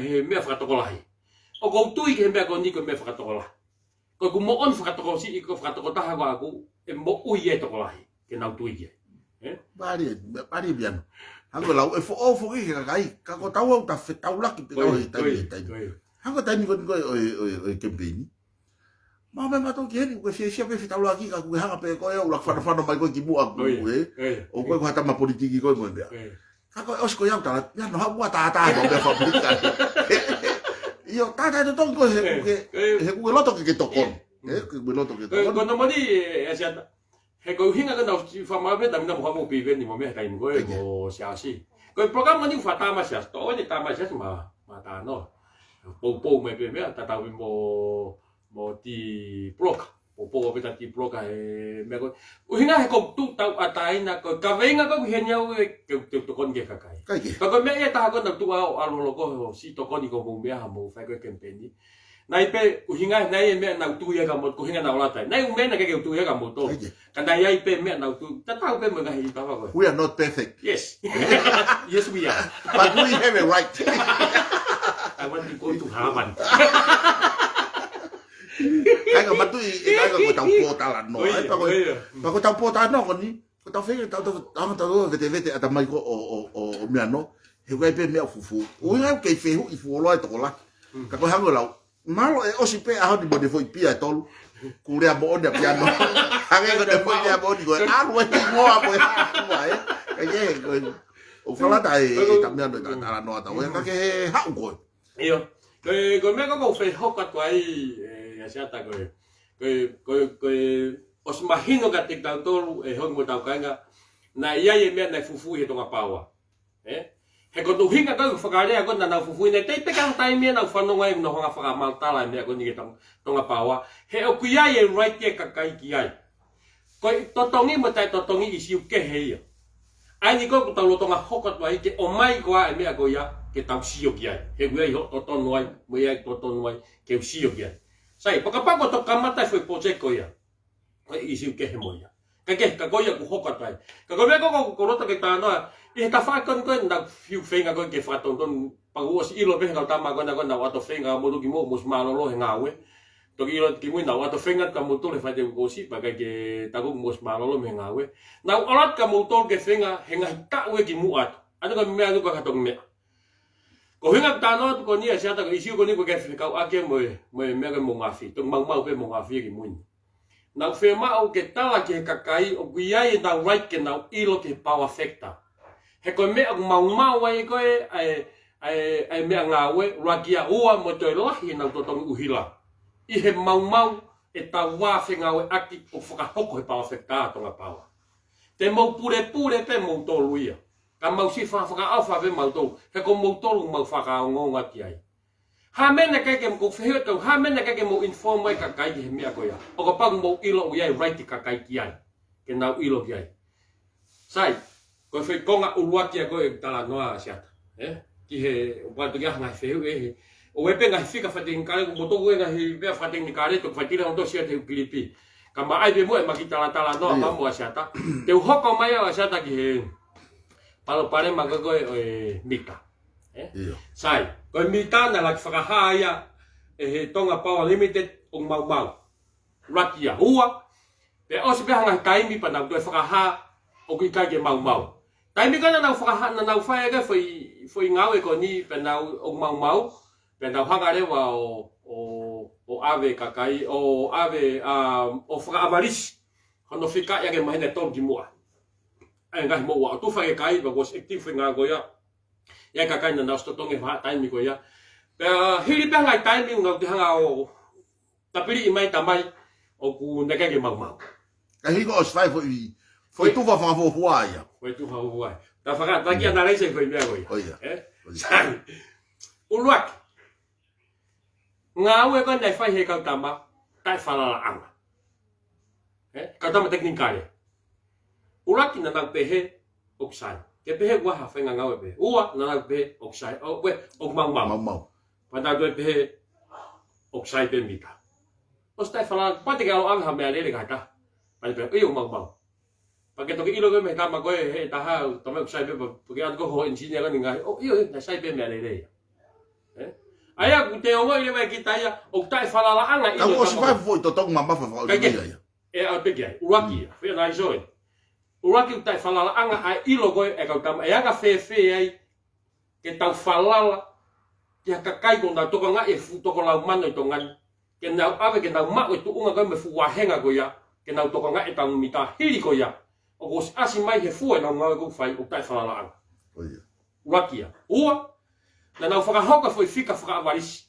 he me fa to kolahi. O ko tu i he me ko ni ko me fa to kolah. Ko ku mo on fa to ko si i ko fa to ko ta ha ko e mo u ye to kolahi. Ke na tu i ye. Eh? Ba ri ba Hago la e fo o fo ki ka kai. Ka ko ta u ta fe ta u la ki pe ta i ta i ta i. Hago ta ni ko ni ko o o o ke be ni. Ma me ma to ke ni ko fi e fi fi ta u la ki ka ku e ha pe ko e u la fa fa no ba ko e ki bu a ku e. O ko ko ta ma politiki ko mo ndia. Eh. 他 u l i s k o jotain, että a n o m u tää tää on v i e l m i t ä ä o tää tää t o kun se k u k se k u k l o t o k i k n tokon. Se kuke l o t o k i k t k o k n o moni a s i a he kun hinga kun n a u t famaa e t ä m n ä m u m u p i v e n i m o m e t t i n k u i m u siasi. Kun programma n i f a tämä s i a t o n i tämä s i a mä, mä t ä no. Pou pou me p i i e tätä m u mua i b l o k opo po o peta ki e me ko he ko tu tau atai e na ko ka nga ko nya ke te to kon ge ka kai e ka ko me e ta ko na tu a alo lo ko si to koni ko mo me ha mo fa ko campaign nai pe e o hinga nai me na tu ya ka mo ko hinga na ulatai na nai na ke ke tu ya ka mo to ka nai ai pe me na tu ta ta pe me ga hi ta ko we are not perfect yes (laughs) yes we are but we have a right (laughs) I want to go to heaven (laughs) ai ai tôi Kai ka matu i e kai ka ko tau pōta la no. Ai pa ko pa ko tau tao no tao tao tao tao whenga tau tau tau vete tao ata mai ko o o o o mea no. He kai pe mea fufu. O inga kei whehu i fuolo ai toko la. Ka ko hango lau. Malo e osi pe aho ni mo ne foi pia e tolu. Kurea mo onda piano. Hange ko ne foi pia mo ni ko e alu e ngoa mo e hua e. Ka ye ko o fala ta e tamia no ta la no ta. O ka ke hau ko. Iyo. Ko me ko mo fe hokat ko ai. se ata koe. Koe, koe, koe, os mahino ga te tau tolu e hongi mo tau kainga, na ia ye me na fufu he tonga paua. Eh? He ko kotu hinga koe whakarea koe na na fufu ne te te kata i mea nau whanonga i e mna honga whakamaltala i e ko ni nige tonga paua. He oku iai e raiti e kakai ki iai. Koe totongi mo tai totongi i siu ke he ai ni ko ku tau tonga hokot i ke o mai ko ai e me koe ya ke tau sio ki ai. He kuei ho to ai, mo iai to ai, ke u sio ki ai. Tai pakapako to kamata fue pocheko ya. Kai isiu kehmo ya. Kai kehka koya ku hokatai. Ka ko meko ko korota ke tanoa. E ta fa kon kon na fiu fenga kon ke faton don paguos ilo pe ka tama kon kon na wato fenga mo do mo mus malo lo ngawe. To ki ilo ki mo na wato fenga ka mo le fa de ko si pa ke ta ko mus malo lo ngawe. Na orat ka mo ke fenga henga ta we ki muat. Ano ka me ano ka katong me. Ko hinga ta no ko ni sia ta isi ko ni ko kefi ka a ke mo mo me ga mo mafi to mang mau pe mo mafi ki mun. Na fe ma o ke ta la ke ka kai o ku ya e da right ke na i lo ke pa afecta. He ko me ag mau mau wa e ko e e e ai me nga we rakia ua mo to lo hi na to tong uhila. I he mau mau e ta wa fe nga we aki o fo ka hoko e pa afecta to la pa. Te mo pure pure pe mo to luia. ia ka mau si fa fa au fa ve mau to he ko mau to mau fa ka ngo nga ti ai ha me na ka ke mo fe he to ha me na ke mo inform mai ka kai he me ko ya o ko pa mo ilo lo ya right ka kai ki ai ke na ilo lo ki ai sai ko fe ko nga ulua wa ki ko e ta la no a sia eh ki he o pa e to ya na fe u e o e pe nga fi ka fa te ka ko to ko nga he pe fa te ni ka re to fa ti la to sia te klipi ai de mo e ma ki ta la ta a sia te ho ko mai a sia ki he palo pare ma go e mita eh Iyo. sai go mita na la fa haia e he tonga power limited o mau mau rakia hua pe o se pehanga taimi pa na go fa ha o ki ka ge mau mau taimi ka na fa ha na na fa e ga foi foi ngau e ko ni pe na o mau mau pe na ha ga re wa o o o ave kakai o ave a um, uh, o fra avaris quando fica e a mãe de tom de moa ai ngai mo wa tu fa e kai ba was active fe nga go ya ya ka kai na na sto tong e va time go ya pa hiri pa ngai time nga de hanga o tapiri mai tamai o ku na ka ge mag mag ka hi go os fai fo i fo tu va fa vo hua ya fo tu va hua ta fa ta ki na lei se ko i me go ya eh o luak nga we ko na fai he ka tama tai fa la anga eh ka tama teknikale ulat na nang pehe oksai ke pehe wa ha fenga ngawe pe uwa na nang pehe oksai o we ok mang mang mang mang panda do pehe oksai pe mita o stai fala pate ke ang ha me ale ga ta pande pe eu mang mang Pakai toki ilo ke mehta ma koe he ta ha ta me oksai pe pakai an ko ho engineer ka ningai o iyo na sai pe me ale le eh Aya ku te ongo ile mai kita ya ok tai fala la anga ilo. Ka o si vai foi to tok mama fa fa. Ka ke. E a pe ke. Uraki. Fe na joy. uraki u tai falala anga a ilo goe e kau tama. E aga fefe ai ke tau falala ki haka kai kong nga toko nga e fu toko lau mano i tongan. Ke nau ave ke nau mako i tuunga goe me fu wahenga goe ya. Ke nau toko nga e tau mita hiri goe ya. O kos asi mai he fu e nau ngawe kong fai u tai falala anga. Uraki ya. Ua. Na nau whakahauka fo i fika whakaawarisi.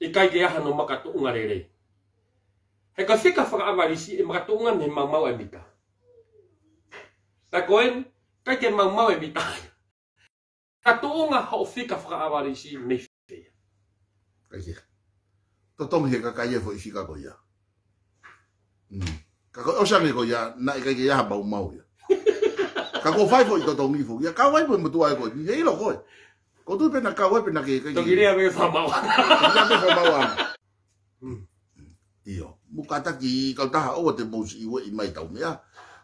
I e kai ke aha no maka tuunga rei. He ka fika whakaawarisi e maka tuunga ne mamau e mita. ta koin kai ken mau mau mi ta ta tuunga ho fi ka fra avali si ni fi ka ye to tong he ka ka ye fo fi ka ko ya ka ông osha ni ko ya na ka ye ha mau mau ya ka ko phải fo to tong ni fo ya ka wai mo tu ai ko ni ye lo ko ko tu pe na ka wai pe na ke ka to kiri ave fa mau ka me fa mau io mukata ki ka ta ha o te mo si wa i mai tau me ya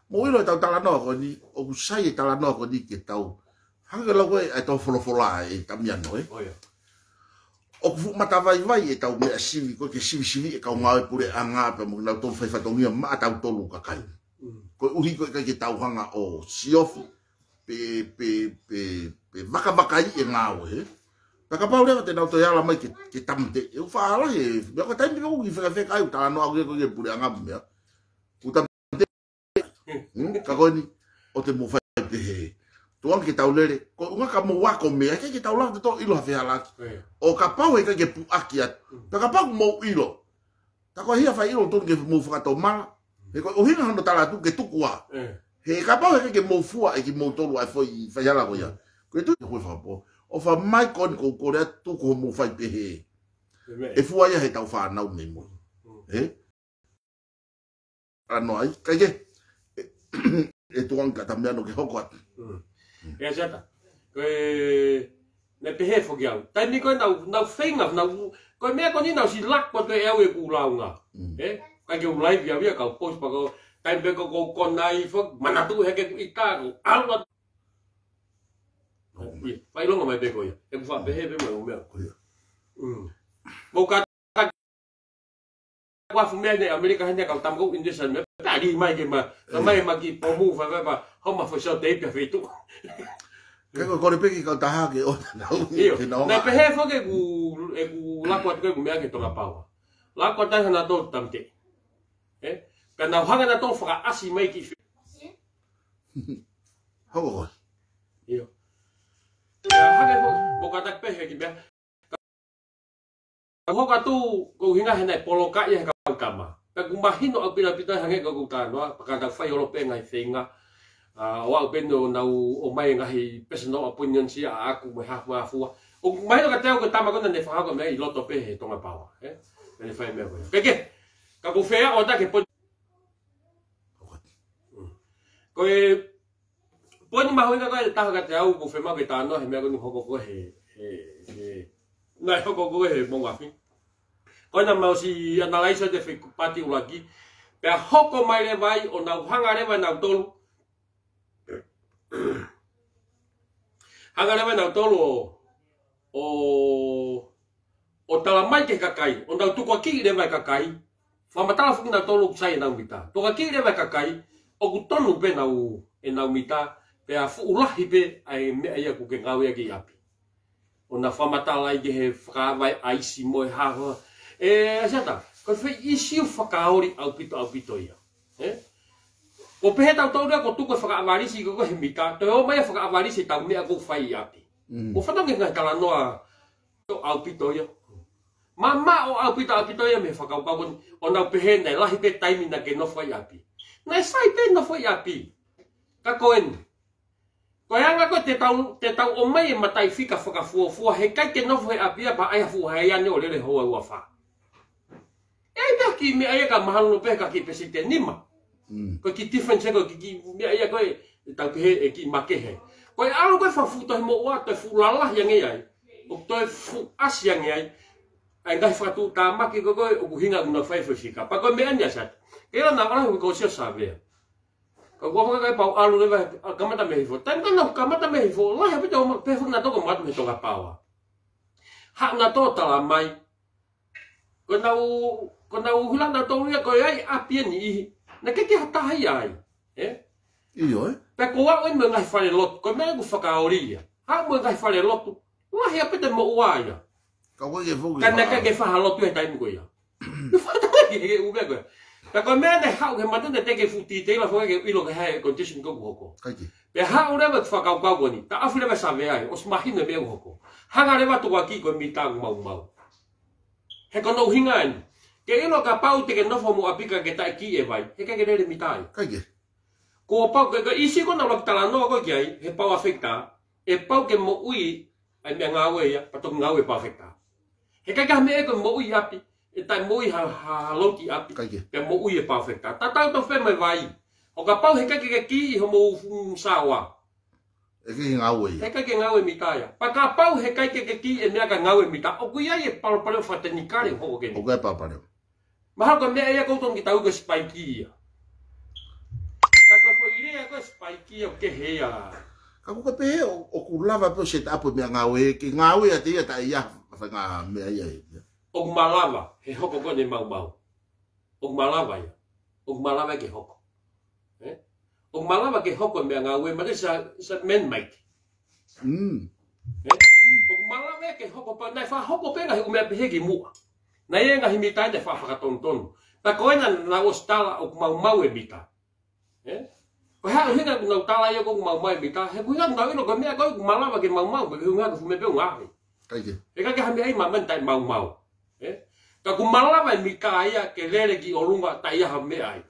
mo ilo tau tala no ko ni o sai tala no ko ni ke tau hanga lo ko ai tau folo folo ai tamia no e o ku mata vai vai e tau me asivi ko ke sivi sivi e kau ngai pure anga pe mo na tau fai fatongi ma tau tolu ka kai ko uri ko ke tau hanga o siofu pe pe pe pe vaka vaka i e ngao he Taka pau leo te nau to yala mai ke, ke tamte. Eu whaala e, phải ko taimi ko ki whekawheka cái utala noa koe koe pure anga mea. Mm, ka koni o te mofa te he. Tu anke tau lere, ko unga ka mowa ko mea, ke ke tau lato to ilo hawe halaki. O ka pau e ka ke pu aki at, ta hmm. ka pau mou ilo. Ta ko hia fai ilo tonu ke mou fuka tau mala. Hmm. He ko uhina hando tala tu ke tukua. He ka pau e ka ke mou fua e ki mou tolu ai foi fai halako ya. Hmm. Ko e tu ke hui fai po. O fa mai koni ko korea tuku ho mou fai te he. E fua ya he tau fai nau me mou. He? Ano ai, kai ke? Kai ke? etuanga tambia no kihokot ya jeta que ne pehe fogiau tai ni ko na na feinga na ko me ko ni na si lak ko te eu e kulaunga e ka ke ulai via via ka pos pa ko tai be ko ko konai fo manatu he ke ikaru alwa Vai longa mai beko ia. E kufa pehe pe mai o mea. Mm. Boka kwa fumea ne Amerika hanya kau tamko Indonesia me na di mai ke ma ka mai ma ki po mu fa ma ho ma phải so te pe fe tu ke ko ko pe ki ka ta ke o na u na pe he fo ke ku e ku la ko ke ku me ke to ka pa la ko ta na to tam te e ka cái hanga na to fa asi mai ki ho ho io hanga fo bo ka ta pe he ki be Kau kau tu kau hingga hendak polokai ya kau kama ka ku mahino au pina pita hange ka ku tānoa, paka tau whai olo pe ngai whenga, o au peno nau o mai ngahi personal opinion si a aku ah, mai hafu a ah. fua. O mahino ka teo ka tama kona ne whahaka mea i loto pe he tonga pawa, eh? Mene whai mea koe. Keke, ka ku whea o ta ke po... Mm. Koe, poni mahoinga koe taha ka te au ku whema koe tānoa he mea koni hoko koe he... he... he... Ngai hoko koe he monga whinga. o na mau si analyze te fiku pati ulagi pe hoko mai le vai o na hanga le vai na tolu hanga le na tolu o o o tala mai ke kakai o na tu kwa kiri le vai kakai fa mata la fuku na tolu sai e na mita to kwa kiri le vai kakai o ku tolu pe na u e na mita pe a fu ulahi pe ai me ai ku ke ngawe ki api o na fa mata la ge he fra vai ai si mo ha E asata, ko fe isi fakaori au pito au pito ia. Eh? O pehe tau tau rea ko tuku e faka ko he mita, to o mai e faka avarisi tau mea ko fai iati. Mm. Ko fata nge ngai kalanoa au pito ia. Ma ma o au pito au pito ia me faka au kawon, o nau pehe nei lahi pe taimi na ke no fai iati. Nei sai pe no fai iati. Ka koen. Ko e anga ko te tau, te tau o mai e matai fika faka fuafua, he kai ke no fai iati ia pa aia fuhaia ne o lele hoa ua faa e ta ki me ai ka mahalo no pe ka ki pesite nima mm. ko ki tifen se ko ki ki me ai ko ta ke he e ki make he ko e alo ko fa futo mo wa to fu la la yang ai o to fu as yang ai ai ga fa tu ta ma ki ko ko o ku hinga no fa fo shi ka pa ko me an ya sa ke na ko ko ko sia sa ve ko ko ka pa alo le va ka ma ta me fo ta ka no ka ma ta me fo la ya pe to pe fu na to ko ma me to ka pa wa ha na to ta la mai ko na u ko na uhula na tonu ya ko e ai apieni na eh? e e (clears throat) ke ke hata hai ai e iyo e pe ko wa oi mga fare lot ko me gu faka oria ha mo ga fare lot ma hia pe de mo uaya ka wa ge fogu ka na ke ke fa lot ye tai mo ya u be ko pe ko me de hau ke ma de te ke futi te la fo ke i lo ke hai condition ko ko ka ki pe ha u re ba fa ka ka ko ni ta afu le ba sa ve ai os ma hi ne be ko ha ga le ba to ki ko mi ta mau mau he ko no hinga ni Te eno ka pau te ke nofo mo apika ke tai ki e vai. He ke kere mitai. Kaige. Ko pau ke isi kona lo kitala no ko ki ai he pau afekta. E pau ke mo ui ai me nga ue ia patok nga ue pau afekta. He ke kame e ko mo ui api. E tai mo ui ha ha loki api. Kaige. Pe mo ui e pau afekta. Ta tau to fema e vai. O ka pau he ke ke ki i ho mo sawa. E ke nga ue ia. He ke ke nga ue mitai. Pa ka pau he ke ke ki e mea ka nga ue mitai. O kuia e pau paleo fatenikare ho ke O kuia pau paleo. Mahalo ka mea ea koutou ki tau ka spaiki ia. Ka ka fo ire ea ka spaiki ia ke hea. Ka kuka pe hea o ku lava pe o se tapu e mea ngā ue ke ngā ue a te ia ta ia fa ngā mea ia e. O ku malava he hoko kone mau mau. O ku malava ia. O ku malava ke hoko. Eh? O ku malava ke hoko mea ngā ue ma te sa, sa men maiti. Mm. Eh? O ku malava ke hoko pa nai fa hoko pe ngā he ku mea pehe ki mua. Mm. E e na ye nga himita de fa fa ton Ta ko na na o stala o mau mau e bita. E? Ko ha hina na o tala yo ko mau mau e bita. He ku nga ngawi no ko mea ko mala ba ke mau mau ba ke nga ko fume pe nga. Ai ke. E ka ke ha mea i mamen tai mau mau. E? Ta ku mala ba e mi ka ia ke lele ki o lunga ta ia ha mea ai.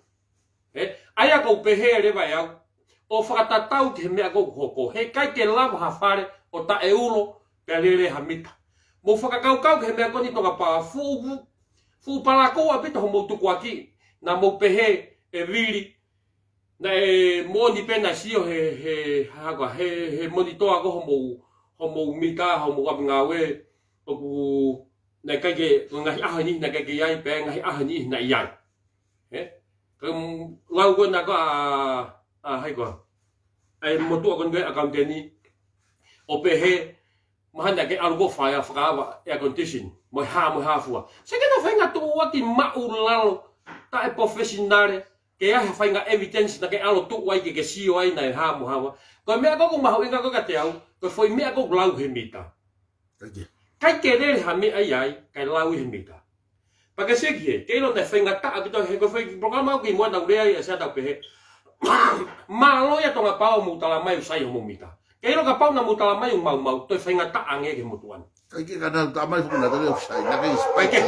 E? Ai ko pe he re ba ya. O fa ta tau ke mea ko ko. He kai ke lava ha fare o ta e ulo pe lele ha mita mo faka kau kau ke mea koni tonga pa fu fu pala ko a pito ho motu kwa ki na mo pehe e vili na e mo ni pe na sio he he ha he he mo ni to a ko ho mo ho mo mi ka ho mo ka nga we o ku na ka ke nga a ni na ka ke ya i pe nga a ni na ya he ka nga ko na ka a a ha ko ai mo tu a ko ni accountant ni o pehe he mahanda ke algo fa ya fra condition mo ha mo ha fuwa se ke no fenga to wa ki ma urlalo ta e professional ke ya fenga evidence ta ke alo to wa ke ke si o na e ha mo ha wa ko me ago ko ma ho inga ko ka te au ko foi me ago glau he mita kai ke de ha me ai ai kai lau he mita pa ke se ke ke no na fenga ta ke to he ko foi programa ko mo na ulai ai sa ta pe he (coughs) ma lo ya ma pa mo ta la mai sai mo mita Kei roka pau na mutala mai yung mau mau, tuh whainga ta ange mutuan. Kai ke kana ta mai fuku na tare ofsai, na kai spai ke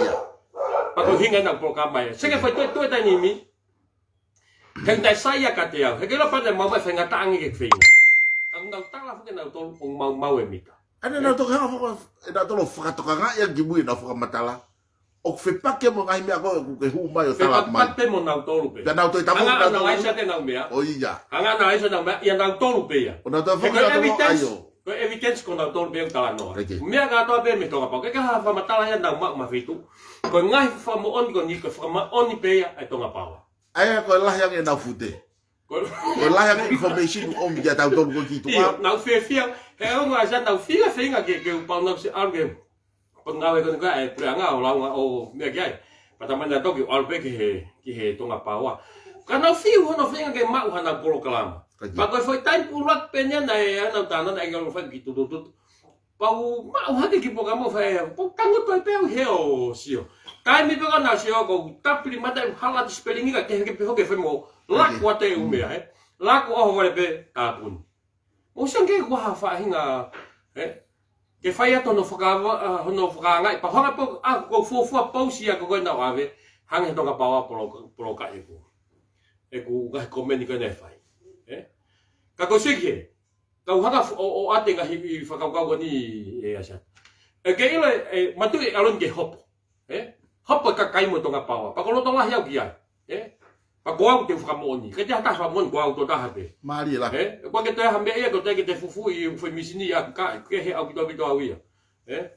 ia. mi. Kei tai sai a kate na mau mai whainga ta ange ke whainga. Ka hundau tala fuke na mau mau e mita. Ana na toka hafa, na tolo whakatoka ngā, ia ya gimui na o fe pake mo ngai mea koe kuke hu mai o tala mai. Fe pe mo nau tolu pe. Pe nau toi tamu. Anga nau aisa te nau mea. O ia. Anga nau aisa nau mea, ia nau tolu pe ia. O nau tau fuki nau tolu aio. Ko evidence ko nau tolu pe o tala noa. Mea ka toa pe me tonga pau. Keka hafa matala ia nau mak mawhitu. Ko ngai fa mo oni ko niko, fa ma oni pe ia e ai tonga pau. Aia ko lahi ange nau fute. Ko lahi ange information o mi ia tau tolu ko kitu. fe, fia fia. He o ngai sa nau fia fia ke ke upau nau se argemu pengawe kon ka e pranga o launga oh, me ya ki ai patama na toki alpe ki he ki he tonga pawa kana fiu no fenga ke mau hana polo kalama pa ko foi tai pulat penya na e ana tana na ngalo fa ki tutut pau mau hake ki poka mo fa e po tango toi pe he o sio tai mi pega na sio ko tapli mata hala spelingi ka ke ke pe ke foi mo la u me ai la ko pe tapun o sange ko ha hinga eh te fai ato no whakaawa, uh, hono whakaangai, pa hanga pau, a, ah, kua fuafua pausi a kukoi nao awe, hanga hitonga pawa polo ka e kua. E ku ka he komeni kua nei fai. Eh? Ka kua sikhe, ka uhanga o, o ate ngahi i whakaukaua ni e asa. E ke ila, e, matu e alon ke hopo. Eh? Hopo e ka kaimu tonga pawa, pa kolo tonga hiau ki ai. Eh? kwa te framoni ke te hata framoni e, kwa to tahape mari la eh kwa ke te hambe e ko te ke te fufu i femisini ya ka ke he au to bito awia eh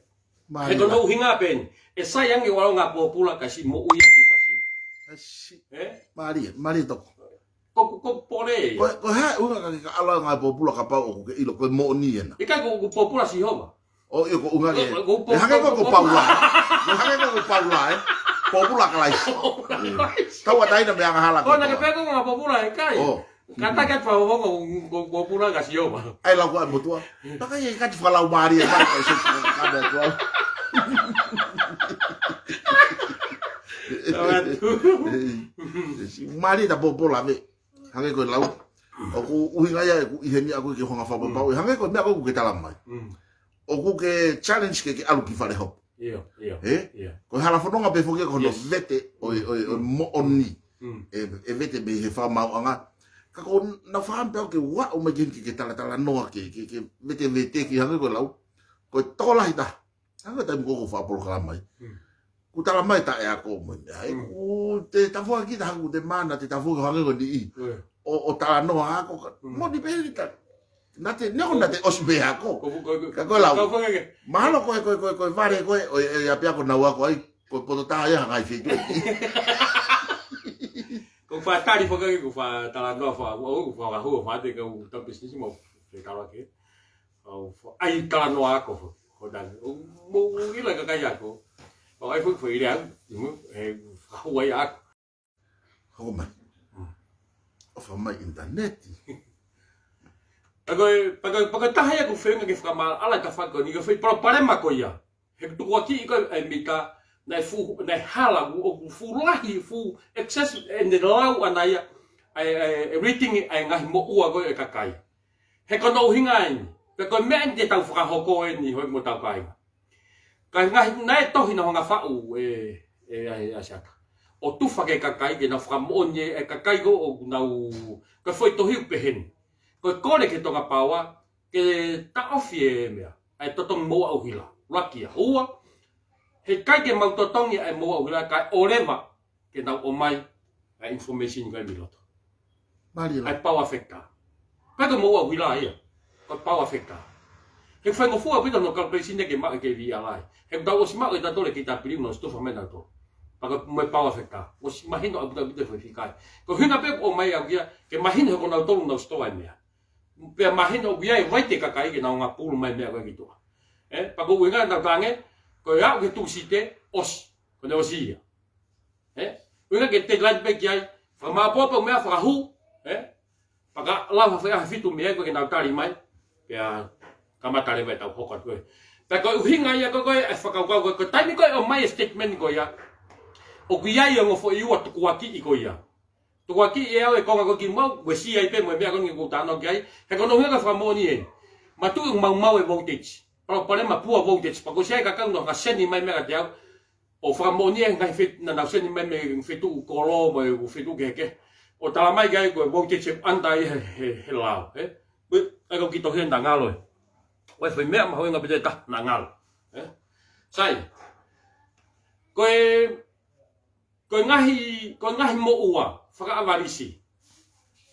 mari ke no hinga pen e sa yang i walonga popula kasi mo uya di masima eh mari mari to ko ko pore ko ha una ka ala nga popula ka pa ko ke ilo ko mo ni ena e ka e, ko popula si homa o yo ko unga ke e, ha ka ko paula ha ka ko paula eh popula Tau wa tai na na ke pe ko nga popula ikay. Oh. Kata kat pa mo ko popula kasi yo. Ay eh, lagu an butua. Takay kat falau bari ya. Kada tuwa. Mari da popula be. Hange ko lau. Aku uhi ngaya aku ihemi aku ke honga fa ba. Hmm. Hange ko me aku ke talam mai. Hmm. Oku ke challenge ke ke alu ki fare hop. Yeah, yeah, eh? yeah. Ko hala fononga pe fuke ko yes. no vete o e, o, e, o, mm. o ni. Mm. E, e vete be he fa mau anga. Ka ko na fa ampe o ke wa o megen ki ke tala tala noa ke ke ke vete vete ki hanga ko lau. Ko e tola hita. Hanga ta mko ko fa por kala mai. Mm. Ku tala mai ta e a ko mo. Mm. Ku te ta fuga ki ta hangu te mana te ta fuga hanga ko ni i. Yeah. O, o tala noa ha ko ka. Mm. Mo di pe hita. Mm na te ne ko na te os be ako ka ko la ma lo ko ko ko ko vare ko ya pia ko na wa ko ai po po ta ya ha ai fi ko ko fa ta ri fo ka ko fa ta la no fa wo ko fa ho fa te ko ta business mo te ka la ke au ai ta la no ako ko da mo ngi la ka ya ko ko ai fo fo ile an mo e fa ho ya ho ma o fa ma internet Ako e paka paka taha ya kufe nga kifka ala ka fa ko ni kufe pro pare ma ko ya. He ko tuwa ki iko e mika na fu na hala u o fu lahi fu excess e ne lau anaya e e rating e mo u ago e kakai. He ko no hinga en. Pe ko men de tau fra hoko en ni ho mo tau kai. Ka nga na to hina nga fa e e a asaka. O tu fa ke kakai ke na fra mo e kakai go o na u ka foi to hi pehen. Ko kore ke tonga pāua, ke taofi e, e mea, ai toto moa uhila, raki a hua. He kai ke mautotongi ai moa uhila, kai orewa ke nau o mai a information ngai miloto. Marila. Ai pāua wheka. Pēka moa au hila ia, ko pāua wheka. He whaingofua pita no kalpeisi neke maa ke vi alai. He kutau osi maa ke tole ki ta pili no stofa mena tō. Paka mai pāua wheka. O si mahino au pita pita whai Ko hina pek o mai au kia, ke mahino he konau tolu nau stoa mea. pe mahino bia e vai te ka kai na nga pul mai me ga gitu e eh, pa go wega na tange ko ya ke tu site os ko ne osi ya e eh, wega ke te grand pe ki ai fa ma po po me fa hu e eh, pa ga la fa fa fitu me ga na tari mai pe a kama tare vai ta ho ka tu pe ko hi nga ya ko ko e fa ka ka ko ko tai ni ko o mai statement ko ya o ku ya yo fo i wa tu ku wa ki ko ya ตัวกี้เอลไอ้กองก็กินมั่วเวซี่ไอ้เป็นเหมือนแม่ก็งี้กูตามนอกใจแต่ก็น้องเนี่ยก็ฟาร์มนี่มาตู้มังมั่วไอ้ voltage เพราะพอเล่นมาพัว voltage ปกติใช้กับกังนอกกับเส้นนี่ไม่แม่ก็เดียวโอ้ฟาร์มนี่ไงฟิตนั่นเอาเส้นนี่ไม่แม่ฟิตตู้กอลล์มาฟิตตู้เก๊กโอ้ตาไม่ไงกู voltage อันใดเฮลาวเฮ้ยไอ้ก็กินตัวเฮียนต่างงาเลยไว้ฟิตแม่มาเขาเองก็ไปเจอกันต่างงาเฮ้ยใช่ก็ก็ง่ายก็ง่ายมั่วอ่ะ faka avarisi.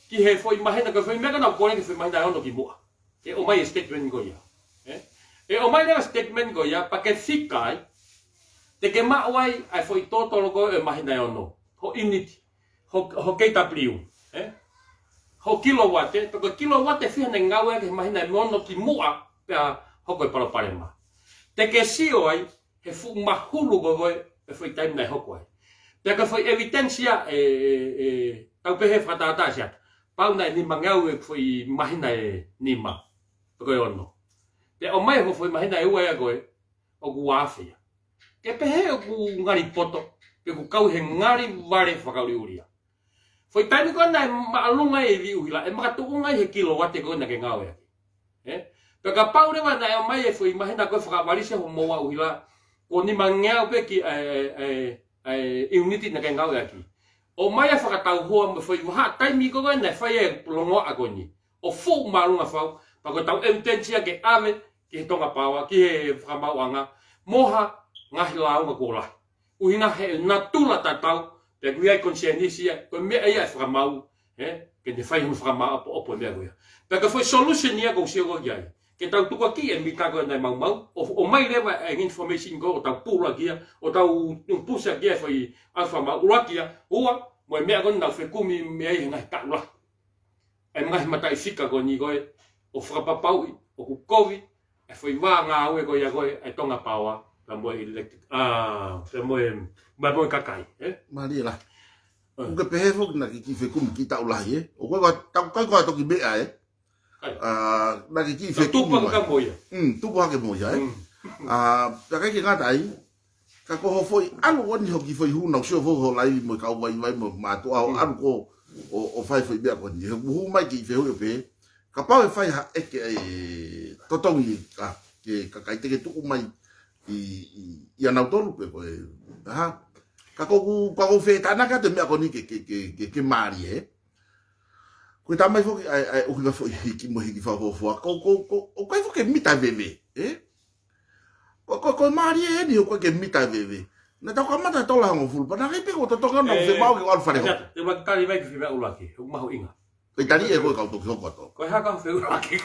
Ki he foi imahena ka foi mega na kore ki fo imahena e ono ki mua. E o mai e statement go ya. E? e o mai lewa statement go ya pa ke sikai te ke mawai ai foi i toto logo e mahena e ono. Ho init, ho, ho priu pliu. E? Ho kilo kilowate, toko kilowate fihane ngawe ke mahena e ono ki mua pe a hoko i palo parema. Te ke sio ai he fu mahulu go goe e fo i taimna e hoko ai. Pia ka foi evidensia e, e e au pehe fatata sia. Pau nai ni mangau e foi mahina e ni ma. Pako e ono. Pia o mai ho foi mahina e ua ea goe o gu Ke pehe o gu ngari poto pe gu kau he ngari vare whakauri Foi tani koe nai maalunga e vi uhila e makatu unga he kilo wate koe na ke ngau ea. Eh? Pia ka pau rewa nai o mai e foi mahina koe whakavarise ho moa uhila ko ni mangau pe ki e, e, e, e uniti na kai ngau yaki. O mai a whakatau hoa me whai maha taimi koko e nei whai e longo a koni. O fuu marunga whau, pa koe tau eutensia ke ame, ki he tonga pawa, ki he whakamau anga, moha ngahi launga kō rahi. Uhinga he e natula ta tau, te kuia i konsienisia, koe mea ia e whakamau, he, ke ne whai hun whakamau apo opo e mea kuia. Pa koe whai solution ia kong siogo iai ke tau tuka ki e mi tako nei mau mau o, o mai lewa e information go o tau pula kia o tau un pusa kia fai alfa ma urakia ua mo e mea gona fe kumi me ai ngai kaula e ngai mata i fika go ni goe o whakapapau o ku kovi e fai wā ngā ue goe a goe e tonga pawa la moe electric a ah, la moe ma moe kakai eh? ma li la Ungepehe fok na kiki fe kumi kita ulahi e. Eh? Ukoi kwa tau kai kwa toki bea e. Eh? a da ki ki fe tu pa ka mo ia mm tu pa ke mo ia a da ka ki nga tai ka ko ho foi alu woni ho ki foi hu na so vo ho lai mo ka wai wai mo ma tu a alu ko o o fai foi bia ko ni hu mai ki fe ho pe ka pa fai ha e ke totong i ka ke ka kai te ke tu mai i i ana pe ko ha ka ko ku pa ko fe tanaka te me ko ni ke ke ke ke mari eh Koe tā mai fōki, ai, ai, okinga fōki, hiki mo hiki fā fōfua, kō, kō, kō, o kai fōke mita vewe, e? Kō, kō, kō, maari e eni, o kai ke mita vewe. Nā tā kua mata tōla hango fūlu, pa nā kai pēko tō tōka nā, kuse mao ki wāru whare hoko. Te wā kitari mai ki whi mea ulaki, o maho inga. E tari e koe kau tōki hoko ato. Koe haka whi ulaki.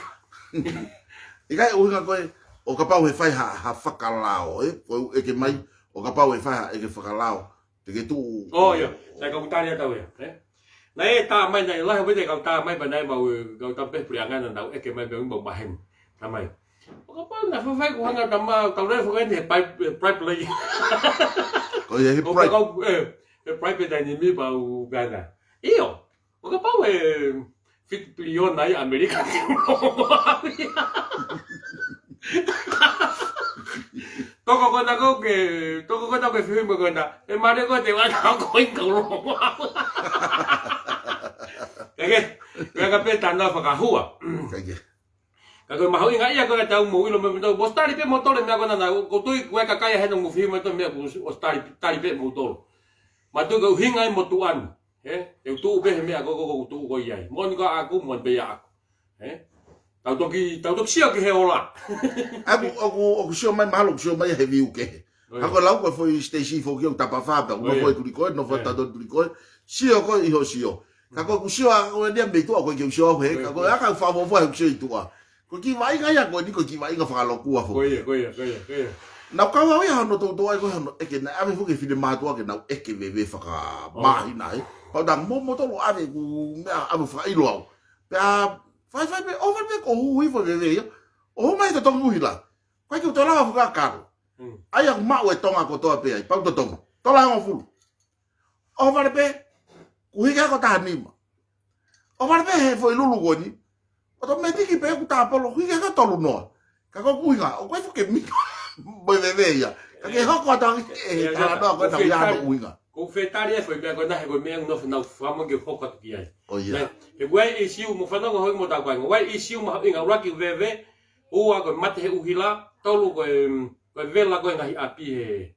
(laughs) I kai uhinga koe, o ka pau he whai ha, ha whakalao, e? Koe e ke mai, o ka pau he whai ha, e ke whakalao. Te ke tū... O, oh, iyo, sa ka kutari atau ea, e? Eh? này ta mai này lai với đây cậu ta mai bên đây mà cậu ta biết bịa ngay là đâu cái mai bên bộ bài ta mai có bao là phải phải của hàng tầm tàu đây phải để bài bài play có gì bài có bài bên này mi bao gan à yêu có bao về fit billion này America (laughs) tôi có con ta có cái tôi có con ta cái phim mà gần à em mà đấy có thể là có coin cầu lông (laughs) okay kaga pe tanda fa kahua ah? kaga kaga mahu inga ia ya, kaga tau mu ilo me tau bostari pe motor me kaga na Kau tu kue kaga ia heno mu fi me to me bostari tari pe motor ma kau hingai motuan, mo eh? tu an eh eu tu be me ago go tu kau ia mon ga aku mon be ya aku eh tau toki tau toki sia ke he ola (laughs) aku aku aku sia mai malo sia mai he viu ke Ako lau ko foi station fo ke tapa fa ta ko foi kurikoi no fa ta do kurikoi iho sio kako kushua dia mbe tu ako ke kushua he kako ya ka fa fo he kushua tu a ko ya ko ni ko ki mai ga fa lo ku a fo ko na ka wa ya to to ai ko no na ave fo ke fili ke na e ke ve ka ma na he pa da mo mo to ku me a ave fa i lo au pe me over me ko hu hi fo ve ve o to to mu hi la ko ki to la fo ka tonga ko to pa to to to la ngo fu over Kuhi kia ko taha nima. O wale pehe fo i lulu goni. O to me tiki pehe ku taha polo. Kuhi kia ka tolu noa. Ka ko kuhi ka. O kwe fuke mika. (laughs) Boi vewe ia. Ka ke hoko ato ang. E he tala noa koe na uya ano kuhi ka. Ko fe tari e fo i pehe ko na he koe mea ngunofu na ufama ke hoko ato kia. O ia. E wai i siu mo fano ko hoi mo ta kwae. Wai i e siu mo hapi nga uraki vewe. Ua koe mate he uhila. Tolu koe vela koe ngahi api he.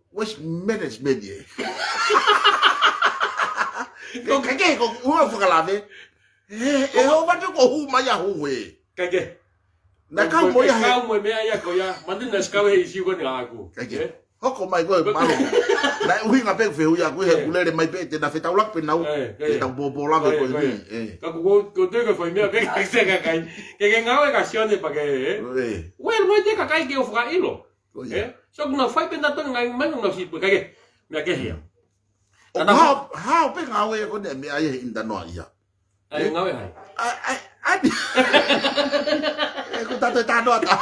Which minutes minye? Ko kake ko hua whakalame. E ho watu ko hu mai a huwe. Kake. Na ka mo ya. Ka mo mea ya ko ya. Mani na ska he isi ko ni aku. Kake. Hoko mai ko malo. Na hui nga pe fe hu ya ku he kulere mai pe te na fetau lak pe nau. Te tau bo bo lave ko ni. Ka ko ko te ko foi mea pe ka se ka kai. Ke ke ngau e ka sione pa ke. Well, mo te ka kai ke o fra ilo. Pois é. Só que não foi pendatona ngai mas não se porque que me que ria. Ana ha ha pe ngau e ko de me ai inda no ia. Ai ngau e hai. Ai ai. E ko ta à? à, à, (laughs) te ta no ta.